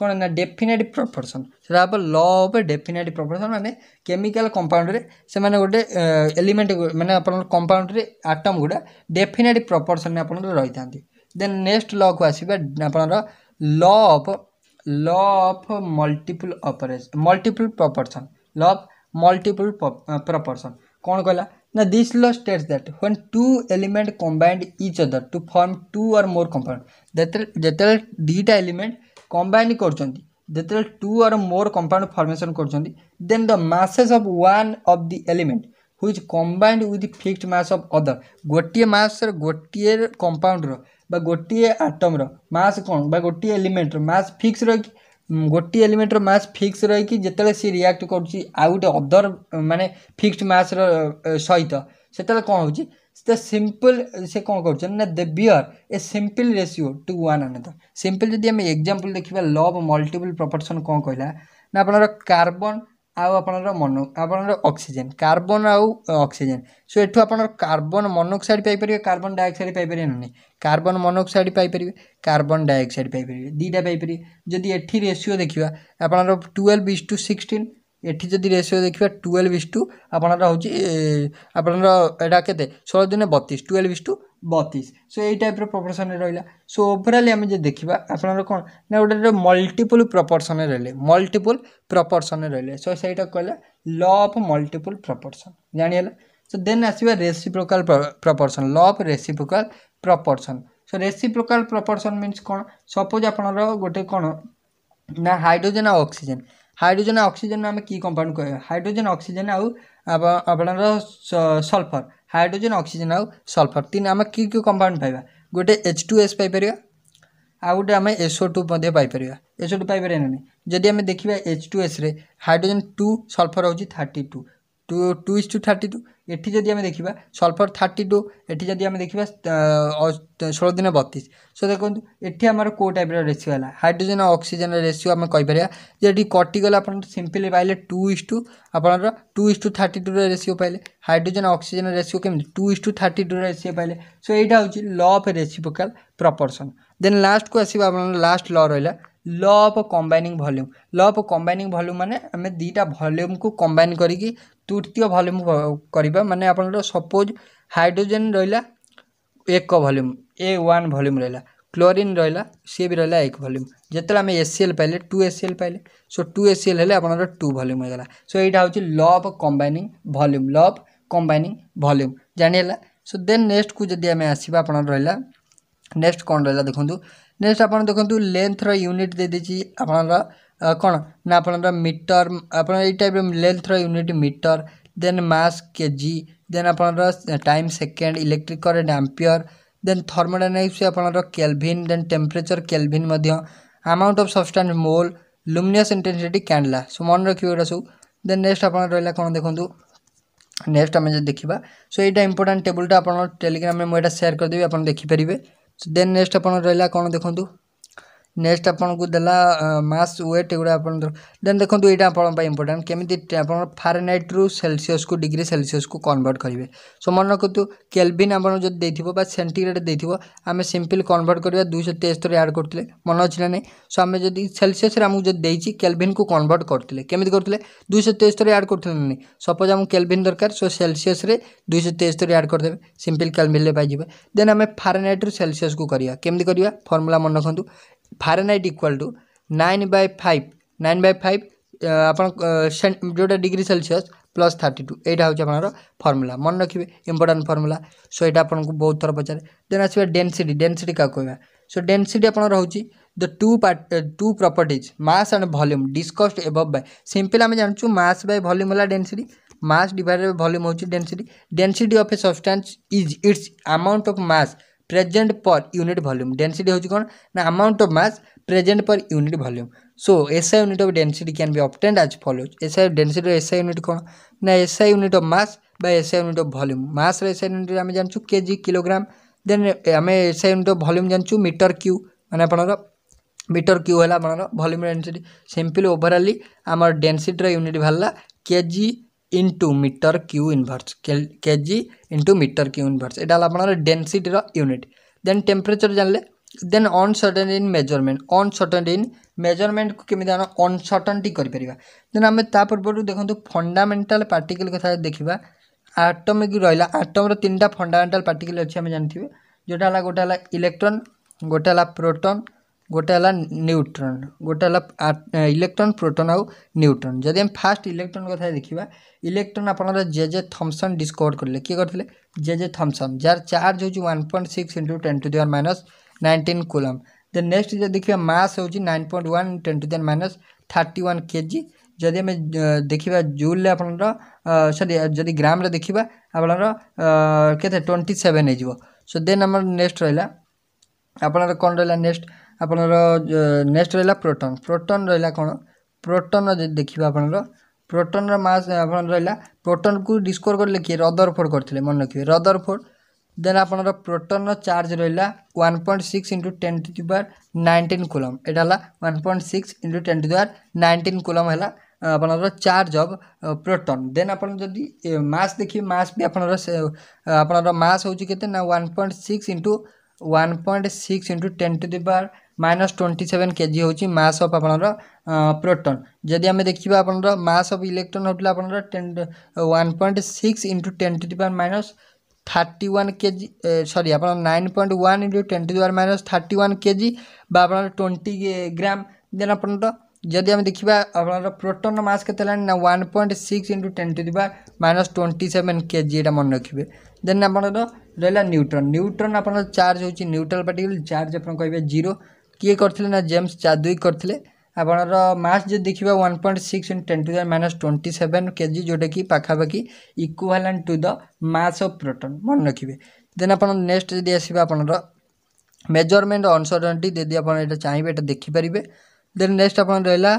कौन ना डेफिनेट प्रपोर्सन से ल अफ डेफिनेट प्रपोर्सन मैंने केमिकाल कंपाउंड से गोटे एलिमेंट मैंने कंपाउंड आटम गुड़ा डेफिनेट प्रपोर्सन आप रही था देन नेक्स्ट ल को आस अफ ल अफ मल्टीपुल अपरेस multiple proportion law of multiple proportion कौन कहला Now this law states that when two elements combine each other to form two or more compound, ଯେତେବେଳେ ଦୁଇଟା ଏଲିମେଣ୍ଟ କମ୍ବାଇନ୍ କରୁଛନ୍ତି ଯେତେବେଳେ two or ମୋର compound formation କରୁଛନ୍ତି then the masses of one of the element which combined with fixed mass of other ଗୋଟିଏ ମାସ୍ର ଗୋଟିଏ compounder ବା ଗୋଟିଏ ଆଟମ୍ର ମାସ୍ କ'ଣ ବା ଗୋଟିଏ ଏଲିମେଣ୍ଟର ମାସ୍ ଫିକ୍ସ ରହିକି ଗୋଟିଏ ଏଲିମେଣ୍ଟର ମାସ୍ ଫିକ୍ସ ରହିକି ଯେତେବେଳେ ସିଏ ରିଆକ୍ଟ କରୁଛି ଆଉ ଗୋଟେ ଅଦର ମାନେ ଫିକ୍ସଡ଼ ମାସ୍ର ସହିତ ସେତେବେଳେ କ'ଣ ହେଉଛି ଦ ସିମ୍ପଲ୍ ସେ କ'ଣ କରୁଛନ୍ତି ନା they bear a simple ratio to one another simple ଯଦି ଆମେ ଏକ୍ଜାମ୍ପଲ୍ ଦେଖିବା ଲ ଅଫ୍ ମଲ୍ଟିପୁଲ୍ ପ୍ରପର୍ସନ୍ କ'ଣ କହିଲା ନା ଆପଣଙ୍କର କାର୍ବନ୍ ଆଉ ଆପଣଙ୍କର ମନୋ ଆପଣଙ୍କର ଅକ୍ସିଜେନ୍ କାର୍ବନ୍ ଆଉ ଅକ୍ସିଜେନ୍ ସୋ ଏଠୁ ଆପଣ କାର୍ବନ୍ ମନୋକ୍ସାଇଡ଼୍ ପାଇପାରିବେ କାର୍ବନ୍ ଡାଇଅକ୍ସାଇଡ଼୍ ପାଇପାରିବେ ନାହିଁ କାର୍ବନ୍ ମନୋକ୍ସାଇଡ଼୍ ପାଇପାରିବେ କାର୍ବନ୍ ଡାଇଅକ୍ସାଇଡ଼୍ ପାଇପାରିବେ ଦୁଇଟା ପାଇପାରିବେ ଯଦି ଏଠି ରେସିଓ ଦେଖିବା ଆପଣଙ୍କର ଟୁଏଲ୍ଭ ଇସ୍ ଟୁ ସିକ୍ସଟିନ୍ এটি যদি রেসিও দেখবা টুয়েলভ ইস টু আপনার হচ্ছে আপনার এটা কেতে ষোল দিনে বতিশ টুয়েলভ ইস টু বতিশ সো এই টাইপ্র প্রপোর্সনে রহলা সো ওভরালি আমি যে দেখিবা আপনার কোণ না গোটে মল্টিপুল প্রপোর্সনে রহলে মল্টিপুল প্রপোর্সনে রহলে সো সেইটা কহিলা ল অফ মল্টিপুল প্রপোর্সন জাঁগিগলা সো দেন আসবা reciprocal proportion law of reciprocal proportion so reciprocal proportion means কোণ সপোজ আপনার গোটে কোণ না হাইড্রোজেন আর অক্সিজেন ହାଇଡ୍ରୋଜେନ୍ ଅକ୍ସିଜେନ୍ ଆମେ କି କମ୍ପାଉଣ୍ଡ କହିବା ହାଇଡ୍ରୋଜେନ୍ ଅକ୍ସିଜେନ୍ ଆଉ ଆପଣଙ୍କର ସଲ୍ଫର୍ ହାଇଡ୍ରୋଜେନ୍ ଅକ୍ସିଜେନ୍ ଆଉ ସଲ୍ଫର୍ ତିନି ଆମେ କି କି କମ୍ପାଉଣ୍ଡ ପାଇବା ଗୋଟେ ଏଚ୍ ଟୁ ଏସ୍ ପାଇପାରିବା ଆଉ ଗୋଟେ ଆମେ ଏସ୍ଓ ଟୁ ମଧ୍ୟ ପାଇପାରିବା ଏସ୍ଓ ଟୁ ପାଇପାରିବା ନା ନାହିଁ ଯଦି ଆମେ ଦେଖିବା ଏଚ୍ ଟୁ ଏସ୍ରେ ହାଇଡ୍ରୋଜେନ୍ ଟୁ ସଲ୍ଫର୍ ହେଉଛି thirty two two two is two thirty two ଏଠି ଯଦି ଆମେ ଦେଖିବା ସଲ୍ଫର୍ ଥାର୍ଟି ଟୁ ଏଠି ଯଦି ଆମେ ଦେଖିବା ଷୋହଳ ଦିନ ବତିଶ ସୋ ଦେଖନ୍ତୁ ଏଠି ଆମର କେଉଁ ଟାଇପ୍ର ରେସିଓ ହେଲା ହାଇଡ୍ରୋଜେନ୍ ଆଉ ଅକ୍ସିଜେନ୍ର ରେସିଓ ଆମେ କହିପାରିବା ଯେ ଏଠି କଟିଗଲେ ଆପଣ ସିମ୍ପଲି ପାଇଲେ ଟୁ ଇସ୍ ଟୁ ଆପଣଙ୍କର ଟୁ ଇସ୍ ଟୁ ଥାର୍ଟି ଟୁର ରେସିଓ ପାଇଲେ ହାଇଡ୍ରୋଜେନ୍ ଅକ୍ସିଜେନ୍ ରେସିଓ କେମିତି ଟୁ ଇସ୍ ଟୁ ଥାର୍ଟି ଟୁର ରେସିଓ ପାଇଲେ ସୋ ଏଇଟା ହେଉଛି ଲ ଅଫ୍ ରେସିପୋକାଲ୍ ପ୍ରପର୍ସନ୍ ଦେନ୍ ଲାଷ୍ଟକୁ ଆସିବା ଆପଣଙ୍କର ଲାଷ୍ଟ ଲ ରହିଲା law of combining volume law of combining volume ମାନେ ଆମେ ଦୁଇଟା ଭଲ୍ୟୁମ୍କୁ କମ୍ବାଇନ୍ କରିକି ତୃତୀୟ ଭଲ୍ୟୁମ୍ କରିବା ମାନେ ଆପଣଙ୍କର ସପୋଜ୍ ହାଇଡ୍ରୋଜେନ୍ ରହିଲା ଏକ ଭଲ୍ୟୁମ୍ ଏ ୱାନ୍ ଭଲ୍ୟୁମ୍ ରହିଲା କ୍ଲୋରିନ୍ ରହିଲା ସିଏ ବି ରହିଲା ଏକ ଭଲ୍ୟୁମ୍ ଯେତେବେଳେ ଆମେ ଏସ୍ ସି ଏଲ୍ ପାଇଲେ ଟୁ ଏସ୍ ସି ଏଲ୍ ପାଇଲେ so two S C L ହେଲେ ଆପଣଙ୍କର ଟୁ ଭଲ୍ୟୁମ୍ ହେଇଗଲା ସୋ ଏଇଟା ହେଉଛି law of combining volume law of combining volume ଜାଣିହେଲା ସୋ ଦେନ୍ ନେକ୍ସଟକୁ ଯଦି ଆମେ ଆସିବା ଆପଣଙ୍କର ରହିଲା ନେକ୍ସଟ କ'ଣ ରହିଲା ଦେଖନ୍ତୁ ନେକ୍ସଟ ଆପଣ ଦେଖନ୍ତୁ ଲେନ୍ଥର ୟୁନିଟ୍ ଦେଇଦେଇଛି ଆପଣଙ୍କର କ'ଣ ନା ଆପଣଙ୍କର ମିଟର ଆପଣ ଏଇ ଟାଇପ୍ର ଲେନ୍ଥର unit metre then mass KG then ଆପଣଙ୍କର time second electric current ampere then thermodynamics ଆପଣଙ୍କର କେଲଭିନ୍ ଦେନ୍ ଟେମ୍ପରେଚର କେଲଭିନ୍ ମଧ୍ୟ amount of substance mole luminous intensity candela so ମନେ ରଖିବେ ଏଗୁଡ଼ା ସବୁ ଦେନ୍ ନେକ୍ସଟ ଆପଣଙ୍କର ରହିଲା କ'ଣ ଦେଖନ୍ତୁ ନେକ୍ସଟ ଆମେ ଯଦି ଦେଖିବା ସୋ ଏଇଟା ଇମ୍ପୋର୍ଟାଣ୍ଟ ଟେବୁଲଟା ଆପଣ ଟେଲିଗ୍ରାମରେ ମୁଁ ଏଇଟା ସେୟାର କରିଦେବି ଆପଣ ଦେଖିପାରିବେ ଦେନ୍ ନେକ୍ସଟ୍ ଆପଣ ରହିଲା କ'ଣ ଦେଖନ୍ତୁ ନେକ୍ସଟ ଆପଣଙ୍କୁ ଦେଲା ମାସ୍ ୱେଟ୍ ଏଗୁଡ଼ା ଆପଣଙ୍କର ଦେନ୍ ଦେଖନ୍ତୁ ଏଇଟା ଆପଣଙ୍କ ପାଇଁ ଇମ୍ପୋର୍ଟାଣ୍ଟ କେମିତି ଆପଣ ଫାରେନାଇଟ୍ରୁ ସେଲସିୟସ୍କୁ ଡିଗ୍ରୀ ସେଲସିୟସ୍କୁ କନଭର୍ଟ କରିବେ ସୋ ମନେ ରଖନ୍ତୁ କେଲଭିନ୍ ଆପଣଙ୍କୁ ଯଦି ଦେଇଥିବ ବା ସେଣ୍ଟିଗ୍ରେଡ଼ ଦେଇଥିବ ଆମେ ସିମ୍ପଲି କନଭର୍ଟ କରିବା ଦୁଇଶହ ତେସ୍ତରୀ ଆଡ଼୍ କରୁଥିଲେ ମନେ ଅଛି ନା ନାହିଁ ସୋ ଆମେ ଯଦି ସେଲସିୟସ୍ରେ ଆମକୁ ଯଦି ଦେଇଛି କେଲଭିନ୍କୁ କନଭର୍ଟ କରୁଥିଲେ କେମିତି କରୁଥିଲେ ଦୁଇଶହ ତେସ୍ତରୀ ଆଡ଼୍ କରୁଥିଲେ ନା ନାହିଁ ସପୋଜ୍ ଆମକୁ କେଲଭିନ୍ ଦରକାର ସୋ ସେଲସିୟସ୍ରେ ଦୁଇଶହ ତେସ୍ତରୀ ଆଡ଼୍ କରିଦେବେ ସିମ୍ପଲି କେଲଭିନ୍ରେ ପାଇଯିବେ ଦେନ୍ ଆମେ ଫାରେନାଇଟ୍ରୁ ସେଲସିୟସ୍କୁ କରିବା କେମିତି କରିବା ଫର୍ମୁଲା ମନେ ରଖନ୍ତୁ Fahrenheit equal to nine by five nine by five ଆପଣ ଯେଉଁଟା degree Celsius plus thirty two ଏଇଟା ହେଉଛି ଆପଣଙ୍କର ଫର୍ମୁଲା ମନେ ରଖିବେ ଇମ୍ପୋର୍ଟାଣ୍ଟ ଫର୍ମୁଲା ସୋ ଏଇଟା ଆପଣଙ୍କୁ ବହୁତ ଥର ପଚାରେ ଦେନ୍ ଆସିବା ଡେନ୍ସିଟି ଡେନ୍ସିଟି କାହାକୁ କହିବା ସୋ ଡେନ୍ସିଟି ଆପଣଙ୍କର ରହୁଛି the two two properties mass and volume discussed above by simple ଆମେ ଜାଣିଛୁ ମାସ୍ ବାଇ ଭଲ୍ୟୁମ୍ ହେଲା density mass divided by volume ହେଉଛି density density of a substance is its amount of mass present per unit volume density हूँ कौन ना amount of mass present per unit volume so SI unit of density can be obtained as follows SI density SI unit कौन ना SI unit of mass বা SI unit of volume মাসর SI unit আমি জানিছু KG kilogram then আমি SI unit of volume জানিছু metre cube মানে আপনার মিটর কিউ হল আপনার ভলিউম ডেনসিটি সিম্পলি ওভরালি আমার ডেনসিটির ইউনিট বাহারা KG into metre cube inverse KG into metre cube inverse এটা হল আপনার ডেনসিটির ইউনিট দেন টেম্পরেচর জানলে then uncertain in measurement uncertain in মেজরমেন্টକୁ କେମିତି ଆମେ ଅନସର୍ଟନଟି କରିପାରିବା ଦେନ୍ ଆମେ ତା ପୂର୍ବରୁ ଦେଖନ୍ତୁ ଫଣ୍ଡାମେଣ୍ଟାଲ ପାର୍ଟିକଲ କଥା ଦେଖିବା ଆଟମିକ୍ ରହିଲା ଆଟମର ତିନିଟା ଫଣ୍ଡାମେଣ୍ଟାଲ ପାର୍ଟିକଲ ଅଛି ଆମେ ଜାଣିଥିବେ ଯେଉଁଟା ହେଲା ଗୋଟେ ହେଲା ଇଲେକ୍ଟ୍ରନ୍ ଗୋଟେ ହେଲା ପ୍ରୋଟନ୍ गोटे है गोटे है इलेक्ट्रन प्रोटोन आउ न्यूट्रन जदि आम फास्ट इलेक्ट्रन कथा देखा इलेक्ट्रन आपंकर जे जे थमसन डिस्कवर कले किए करते जे जे थमसन जार चार्ज हूँ one point six into ten to the power minus nineteen coulomb then next जब देखा मस हूँ nine point one ten to the power minus thirty one K G जदि आम देखा जूल आप सरी जदि ग्राम देखा आपंकर के ट्वेंटी सेवेन हो सो देन नेक्स्ट रहा আপনার कौन রহলা নেক্সট ଆପଣଙ୍କର ନେକ୍ସଟ ରହିଲା ପ୍ରୋଟନ୍ ପ୍ରୋଟନ୍ ରହିଲା କ'ଣ ପ୍ରୋଟନ୍ର ଯଦି ଦେଖିବା ଆପଣଙ୍କର ପ୍ରୋଟନ୍ର ମାସ୍ ଆପଣଙ୍କର ରହିଲା ପ୍ରୋଟନ୍କୁ ଡିସ୍କୋର କରିଲେ କିଏ ରଦରଫୋର୍ଡ଼ କରିଥିଲେ ମନେ ରଖିବେ ରଦରଫୋର୍ଡ଼ ଦେନ୍ ଆପଣଙ୍କର ପ୍ରୋଟନ୍ର ଚାର୍ଜ ରହିଲା one point six into ten to the power nineteen coulomb ଏଇଟା ହେଲା one point six into ten to the power nineteen coulomb ହେଲା ଆପଣଙ୍କର ଚାର୍ଜ ଅଫ୍ ପ୍ରୋଟନ୍ ଦେନ୍ ଆପଣ ଯଦି ମାସ୍ ଦେଖିବେ ମାସ୍ ବି ଆପଣଙ୍କର ଆପଣଙ୍କର ମାସ୍ ହେଉଛି କେତେ ନା one point six into one point six into ten to the power minus twenty seven K G ହେଉଛି ମାସ୍ ଅଫ୍ ଆପଣର ପ୍ରୋଟନ୍ ଯଦି ଆମେ ଦେଖିବା ଆପଣଙ୍କର ମାସ୍ ଅଫ୍ ଇଲେକ୍ଟ୍ରନ୍ ହେଉଥିଲା ଆପଣଙ୍କର ten one point six into ten to the power minus thirty one KG sorry আপনার nine point one into ten to the power minus thirty one KG বা আপনার টোয়েন্টি গ্রাম দেন আপনার যদি আমি দেখিবা আপনার প্রোটন মাস কেতে হলানি না one point six into ten to the power minus twenty seven KG এটা মনে রাখবে দেন আপনার রহলা নিউট্রন নিউট্রন আপনার চার্জ হচ্ছে নিউট্রাল পার্টিকল চার্জ আপনার কহবে জিরো କିଏ କରିଥିଲେ ନା ଜେମ୍ସ ଚାଦୁଇ କରିଥିଲେ ଆପଣଙ୍କର ମାସ୍ ଯଦି ଦେଖିବା one point six in ten to the minus twenty seven KG ଯେଉଁଟାକି ପାଖାପାଖି equivalent to the mass of proton ମନେ ରଖିବେ ଦେନ୍ ଆପଣ ନେକ୍ସଟ ଯଦି ଆସିବା ଆପଣଙ୍କର ମେଜରମେଣ୍ଟ ଅନସର୍ଟନିଟି ଯଦି ଆପଣ ଏଇଟା ଚାହିଁବେ ଏଇଟା ଦେଖିପାରିବେ ଦେନ୍ ନେକ୍ସଟ ଆପଣ ରହିଲା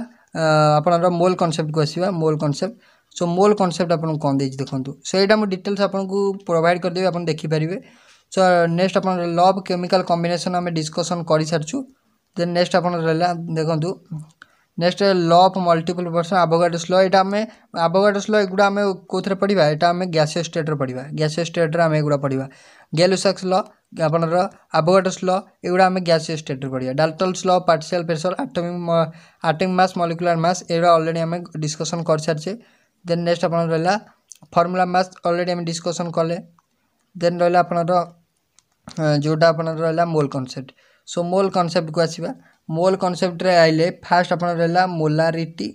ଆପଣଙ୍କର ମୋଲ୍ କନସେପ୍ଟକୁ ଆସିବା mole concept so mole concept ଆପଣଙ୍କୁ କ'ଣ ଦେଇଛି ଦେଖନ୍ତୁ ସୋ ଏଇଟା ମୁଁ ଡିଟେଲ୍ସ ଆପଣଙ୍କୁ ପ୍ରୋଭାଇଡ଼ କରିଦେବି ଆପଣ ଦେଖିପାରିବେ ସୋ ନେକ୍ସଟ ଆପଣ ଲବ୍ କେମିକାଲ କମ୍ବିନେସନ୍ ଆମେ ଡିସ୍କସନ୍ କରିସାରିଛୁ ଦେନ୍ ନେକ୍ସଟ୍ ଆପଣ ରହିଲା ଦେଖନ୍ତୁ next law of multiple proportion Avogadro's law ଏଇଟା ଆମେ ଆଭୋଗାଡ୍ରୋସ୍ ସ୍ଲୋ ଏଗୁଡ଼ା ଆମେ କେଉଁଥିରେ ପଢ଼ିବା ଏଇଟା ଆମେ ଗ୍ୟାସିଓ ଷ୍ଟେଟ୍ରେ ପଢ଼ିବା ଗ୍ୟାସିଓ ଷ୍ଟେଟ୍ରେ ଆମେ ଏଗୁଡ଼ା ପଢ଼ିବା ଗେଲୁସାକ୍ସ ଲ ଆପଣଙ୍କର ଆଭୋଗାଡ୍ରୋସ୍ ସ୍ଲୋ ଏଗୁଡ଼ା ଆମେ ଗ୍ୟାସିଓ ଷ୍ଟେଟ୍ରେ ପଢ଼ିବା Dalton's law partial pressure atomic atomic mass molecular mass ଏଗୁଡ଼ା ଅଲରେଡ଼ି ଆମେ ଡିସ୍କସନ୍ କରିସାରିଛେ ଦେନ୍ ନେକ୍ସଟ୍ ଆପଣ ରହିଲା ଫର୍ମୁଲା ମାସ୍ ଅଲରେଡ଼ି ଆମେ ଡିସ୍କସନ୍ କଲେ ଦେନ୍ ରହିଲା ଆପଣଙ୍କର ଯେଉଁଟା ଆପଣଙ୍କର ରହିଲା ମୋଲ୍ କନସେପ୍ଟ ସୋ ମୋଲ୍ କନସେପ୍ଟକୁ ଆସିବା ମୋଲ୍ କନସେପ୍ଟରେ ଆଇଲେ ଫାର୍ଷ୍ଟ ଆପଣ ରହିଲା ମୋଲାରିଟି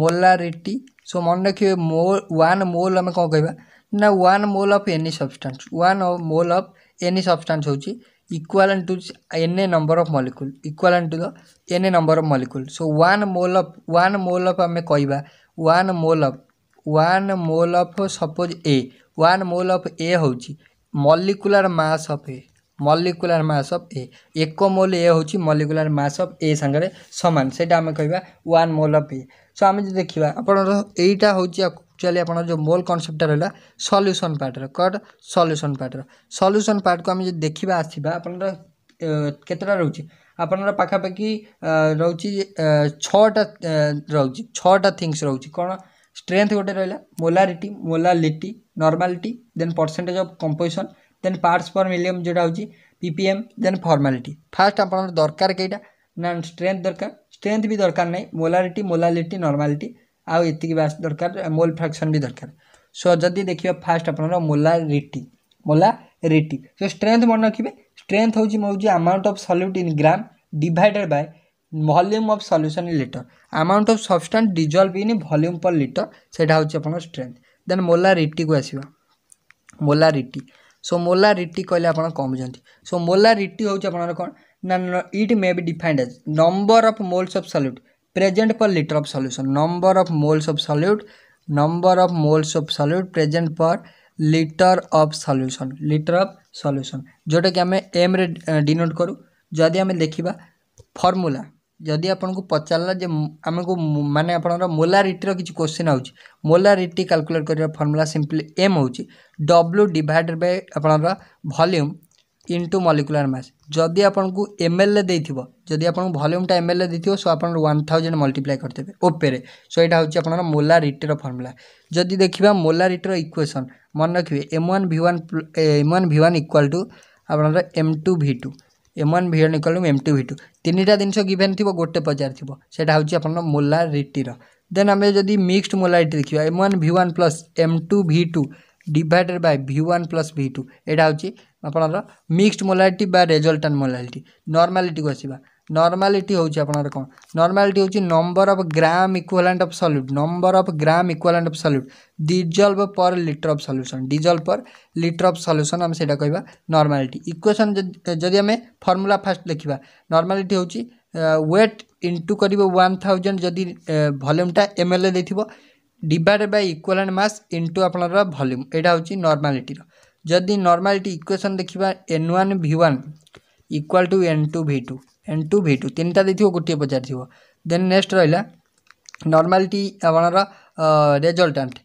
ମୋଲାରିଟି ସୋ ମନେ ରଖିବେ ମୋଲ୍ ୱାନ୍ ମୋଲ୍ ଆମେ କ'ଣ କହିବା ନା one mole of any substance one mole of any substance ହେଉଛି equivalent to na number of molecule equivalent to the na number of molecule so 1 mole of 1 mole of हमें कहवा 1 mole of 1 mole of suppose a 1 mole of a होची molecular mass of a molecular mass of a ଏକ mole ଏ ହେଉଛି molecular mass of ଏ ସାଙ୍ଗରେ ସମାନ ସେଇଟା ଆମେ କହିବା one mole of a so ଆମେ ଯଦି ଦେଖିବା ଆପଣଙ୍କର ଏଇଟା ହେଉଛି ଆକ୍ଚୁଆଲି ଆପଣଙ୍କର ଯେଉଁ ମୋଲ୍ କନସେପ୍ଟଟା ରହିଲା ସଲ୍ୟୁସନ୍ ପାର୍ଟର କଟ୍ ସଲ୍ୟୁସନ୍ ପାର୍ଟର ସଲ୍ୟୁସନ୍ ପାର୍ଟକୁ ଆମେ ଯଦି ଦେଖିବା ଆସିବା ଆପଣଙ୍କର କେତେଟା ରହୁଛି ଆପଣଙ୍କର ପାଖାପାଖି ରହୁଛି ଛଅଟା ରହୁଛି ଛଅଟା ଥିଙ୍ଗସ୍ ରହୁଛି କ'ଣ ଷ୍ଟ୍ରେଙ୍ଥ ଗୋଟେ ରହିଲା molarity molality normality then percentage of composition then parts per million ଯେଉଁଟା ହେଉଛି ପିପିଏମ୍ ଦେନ୍ ଫର୍ମାଲିଟି ଫାର୍ଷ୍ଟ ଆପଣଙ୍କର ଦରକାର କେଇଟା ନା ଷ୍ଟ୍ରେନ୍ଥ ଦରକାର ଷ୍ଟ୍ରେନ୍ଥ ବି ଦରକାର ନାହିଁ ମୋଲାରିଟି ମୋଲାଲିଟି ନର୍ମାଲିଟି ଆଉ ଏତିକି ବାସ୍ ଦରକାର ମୋଲ୍ ଫ୍ରାକ୍ସନ୍ ବି ଦରକାର ସୋ ଯଦି ଦେଖିବା ଫାର୍ଷ୍ଟ ଆପଣଙ୍କର ମୋଲାରିଟି ମୋଲାରିଟି ସୋ ଷ୍ଟ୍ରେନ୍ଥ ମନେ ରଖିବେ ଷ୍ଟ୍ରେନ୍ଥ ହେଉଛି ହେଉଛି amount of solute in gram divided by volume of solution in litre amount of substance dissolve in volume per litre ସେଇଟା ହେଉଛି ଆପଣଙ୍କର ଷ୍ଟ୍ରେନ୍ଥ ଦେନ୍ ମୋଲାରିଟିକୁ ଆସିବା ମୋଲାରିଟି ସୋ ମୋଲାରିଟି କହିଲେ ଆପଣ କ'ଣ ବୁଝନ୍ତି ସୋ ମୋଲାରିଟି ହେଉଛି ଆପଣଙ୍କର କ'ଣ ନା it may be defined as number of moles of solute present per litre of solution number of moles of solute number of moles of solute present per litre of solution litre of solution যেটাকি আমি এম্রে denote করু যদি আমি দেখিবা formula ଯଦି ଆପଣଙ୍କୁ ପଚାରିଲା ଯେ ଆମକୁ ମାନେ ଆପଣଙ୍କର ମୋଲାରିଟିର କିଛି କୋଶ୍ଚିନ୍ ହେଉଛି ମୋଲାରିଟି କାଲକୁଲେଟ୍ କରିବାର ଫର୍ମୁଲା ସିମ୍ପଲି ଏମ୍ ହେଉଛି ଡବ୍ଲୁ ଡିଭାଇଡ଼େଡ଼୍ ବାଇ ଆପଣଙ୍କର ଭଲ୍ୟୁମ୍ ଇଣ୍ଟୁ ମଲିକୁଲାର ମାସ୍ ଯଦି ଆପଣଙ୍କୁ ଏମ୍ ଏଲ୍ ଏ ଦେଇଥିବ ଯଦି ଆପଣଙ୍କୁ ଭଲ୍ୟୁମ୍ଟା ଏମ୍ ଏଲ୍ ଏ ଦେଇଥିବ ସୋ ଆପଣ ୱାନ୍ ଥାଉଜେଣ୍ଡ ମଲ୍ଟିପ୍ଲାଏ କରିଦେବେ ଓପେରେ ସୋ ଏଇଟା ହେଉଛି ଆପଣଙ୍କର ମୋଲାରିଟିର ଫର୍ମୁଲା ଯଦି ଦେଖିବା ମୋଲାରିଟିର ଇକ୍ୱେସନ୍ ମନେ ରଖିବେ M one V one M one V one equal to ଆପଣଙ୍କର M two V two M one equal to M two V two ତିନିଟା ଜିନିଷ ଗିଭେନ୍ ଥିବ ଗୋଟେ ପଚାର ଥିବ ସେଇଟା ହେଉଛି ଆପଣଙ୍କ ମୋଲାରିଟିର ଦେନ୍ ଆମେ ଯଦି ମିକ୍ସଡ୍ ମୋଲାରିଟି ଦେଖିବା M one V one plus M two V two divided by V one plus V two ଏଇଟା ହେଉଛି ଆପଣଙ୍କର ମିକ୍ସଡ୍ ମୋଲାରିଟି ବା ରେଜଲ୍ଟାଣ୍ଟ ମୋଲାରିଟି ନର୍ମାଲିଟିକୁ ଆସିବା নর্মালিটি হচ্ছে আপনার কোণ নর্মালিটি হচ্ছে number of gram equivalent of solute number of gram equivalent of solute dissolve per litre of solution dissolved per litre of solution আমি সেটা কহবা নর্মালিটি ইকুয়েসন যদি আমি ফর্মুলা ফার্স্ট লেখা নর্মালিটি হচ্ছে ওয়েট ইন্টু করব ওয়ান থাউজেন্ড যদি ভଲ୍ୟୁমটা M L দিয়ে divided by equivalent mass into আপনার ভଲ୍ୟୁম এটা হচ্ছে নর্মালিটির যদি নর্মালিটি ইকুয়েসন দেখা N one V one equal to N two V two N two V two ତିନିଟା ଦେଇଥିବ ଗୋଟିଏ ପଚାରିଥିବ ଦେନ୍ ନେକ୍ସଟ ରହିଲା ନର୍ମାଲିଟି ଆପଣର resultant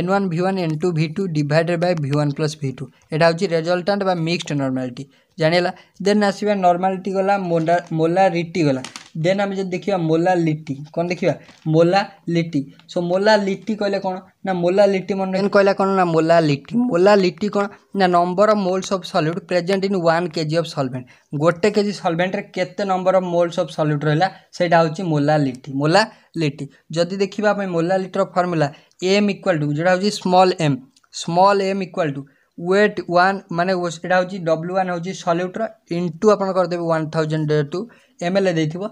N one V one N two V two divided by V one plus V two ଏଇଟା ହେଉଛି ରେଜଲ୍ଟାଣ୍ଟ ବା mixed normality ଜାଣିହେଲା ଦେନ୍ ଆସିବା ନର୍ମାଲିଟି ଗଲା ମୋଲା ମୋଲାରିଟି ଗଲା ଦେନ୍ ଆମେ ଯଦି ଦେଖିବା ମୋଲାଲିଟି କ'ଣ ଦେଖିବା ମୋଲାଲିଟି ସୋ ମୋଲାଲିଟି କହିଲେ କ'ଣ ନା ମୋଲାଲିଟି ମନେ କହିଲା କ'ଣ ନା ମୋଲାଲିଟି ମୋଲାଲିଟି କ'ଣ ନା number of moles of solute present in one KG of solvent ଗୋଟେ କେଜି ସଲ୍ଭେଣ୍ଟରେ କେତେ number of moles of solute ରହିଲା ସେଇଟା ହେଉଛି ମୋଲାଲିଟି ମୋଲାଲିଟି ଯଦି ଦେଖିବା ପାଇଁ ମୋଲାଲିଟିର ଫର୍ମୁଲା ଏମ୍ ଇକ୍ୱାଲ୍ ଟୁ ଯେଉଁଟା ହେଉଛି small M small M equal to weight one ମାନେ ସେଇଟା ହେଉଛି ଡବ୍ଲ୍ୟୁ ୱାନ୍ ହେଉଛି ସଲ୍ୟୁଟ୍ର ଇଣ୍ଟୁ ଆପଣ କରିଦେବେ one thousand two M L A ଦେଇଥିବ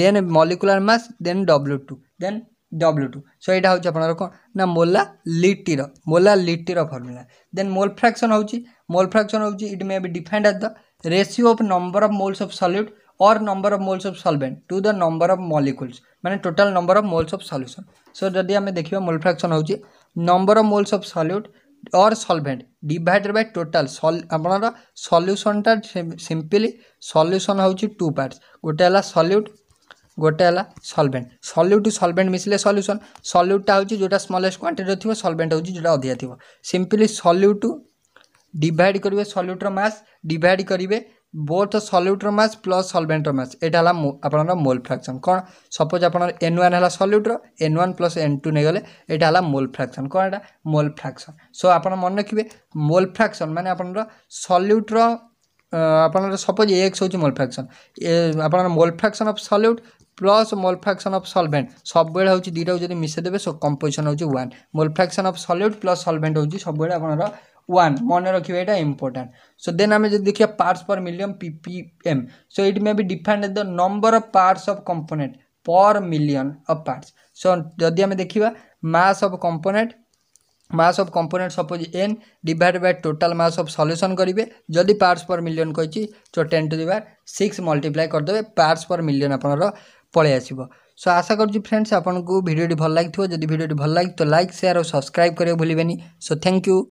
then molecular mass then W two then W two so ଏଇଟା ହେଉଛି ଆପଣଙ୍କର କ'ଣ ନା ମୋଲା ଲିଟିର ମୋଲା ଲିଟିର ଫର୍ମୁଲା ଦେନ୍ ମୋଲ୍ ଫ୍ରାକ୍ସନ୍ ହେଉଛି ମୋଲ୍ ଫ୍ରାକ୍ସନ୍ ହେଉଛି it may be defined at the ratio of number of moles of solute और number of moles of solvent to the number of molecules माने total number of moles of solution सो जदि आम देखा mole fraction हो number of moles of solute অর solvent divided by total আপনার সল্যুশনটা simply solution হচ্ছে টু পার্টস গোটে হল সল্যুট গোটে হল সলভেন্ট সল্যুট টু সলভেন্ট মিশলে সল্যুশন সল্যুটটা হচ্ছে যেটা স্মলেস্ট কোয়ান্টিটির থাকবে সলভেন্ট হচ্ছে যেটা অধিকা থাকবে সিম্পলি সল্যুট টু ডিভাইড করবে সল্যুটর মাস ডিভাইড করবে ବୋଥ୍ ସଲ୍ୟୁଟ୍ର ମାସ୍ ପ୍ଲସ୍ ସଲ୍ଭେଣ୍ଟର ମାସ୍ ଏଇଟା ହେଲା ଆପଣଙ୍କର ମୋଲ୍ ଫ୍ରାକ୍ସନ୍ କ'ଣ ସପୋଜ୍ ଆପଣଙ୍କର ଏନ୍ ୱାନ୍ ହେଲା ସଲ୍ୟୁଟ୍ର N one plus N two ନେଇଗଲେ ଏଇଟା ହେଲା ମୋଲ୍ ଫ୍ରାକ୍ସନ୍ କ'ଣ ଏଇଟା ମୋଲ୍ ଫ୍ରାକ୍ସନ୍ ସୋ ଆପଣ ମନେ ରଖିବେ ମୋଲ୍ ଫ୍ରାକ୍ସନ୍ ମାନେ ଆପଣଙ୍କର ସଲ୍ୟୁଟ୍ର ଆପଣଙ୍କର ସପୋଜ୍ ଏ ଏକ୍ସ ହେଉଛି ମୋଲ୍ ଫ୍ରାକ୍ସନ୍ ଏ ଆପଣଙ୍କର mole fraction of solute plus mole fraction of solvent সবুলে হচ্ছে দুইটাকে যদি মিশে দেবে সো কম্পোজিশন হচ্ছে one mole fraction of solute plus solvent হচ্ছে সবুলে আপনার वन मन रखिए यहाँ इम्पोर्टाट सो देन आम जो देखिए parts per million PPM so it may be defined the number of parts of component per million of parts so जदि आम देखा mass of component mass of component suppose N divide by total mass of solution करेंगे जदि parts per million कही ten to the power six multiply करदे parts per million आपंकर पलैस सो आशा करुच्छी friends आपको भिडियो भल लगे जब भिडियो भल लगे तो लाइक सेयार और सब्सक्राइब करेंगे भूलें सो थैंक यू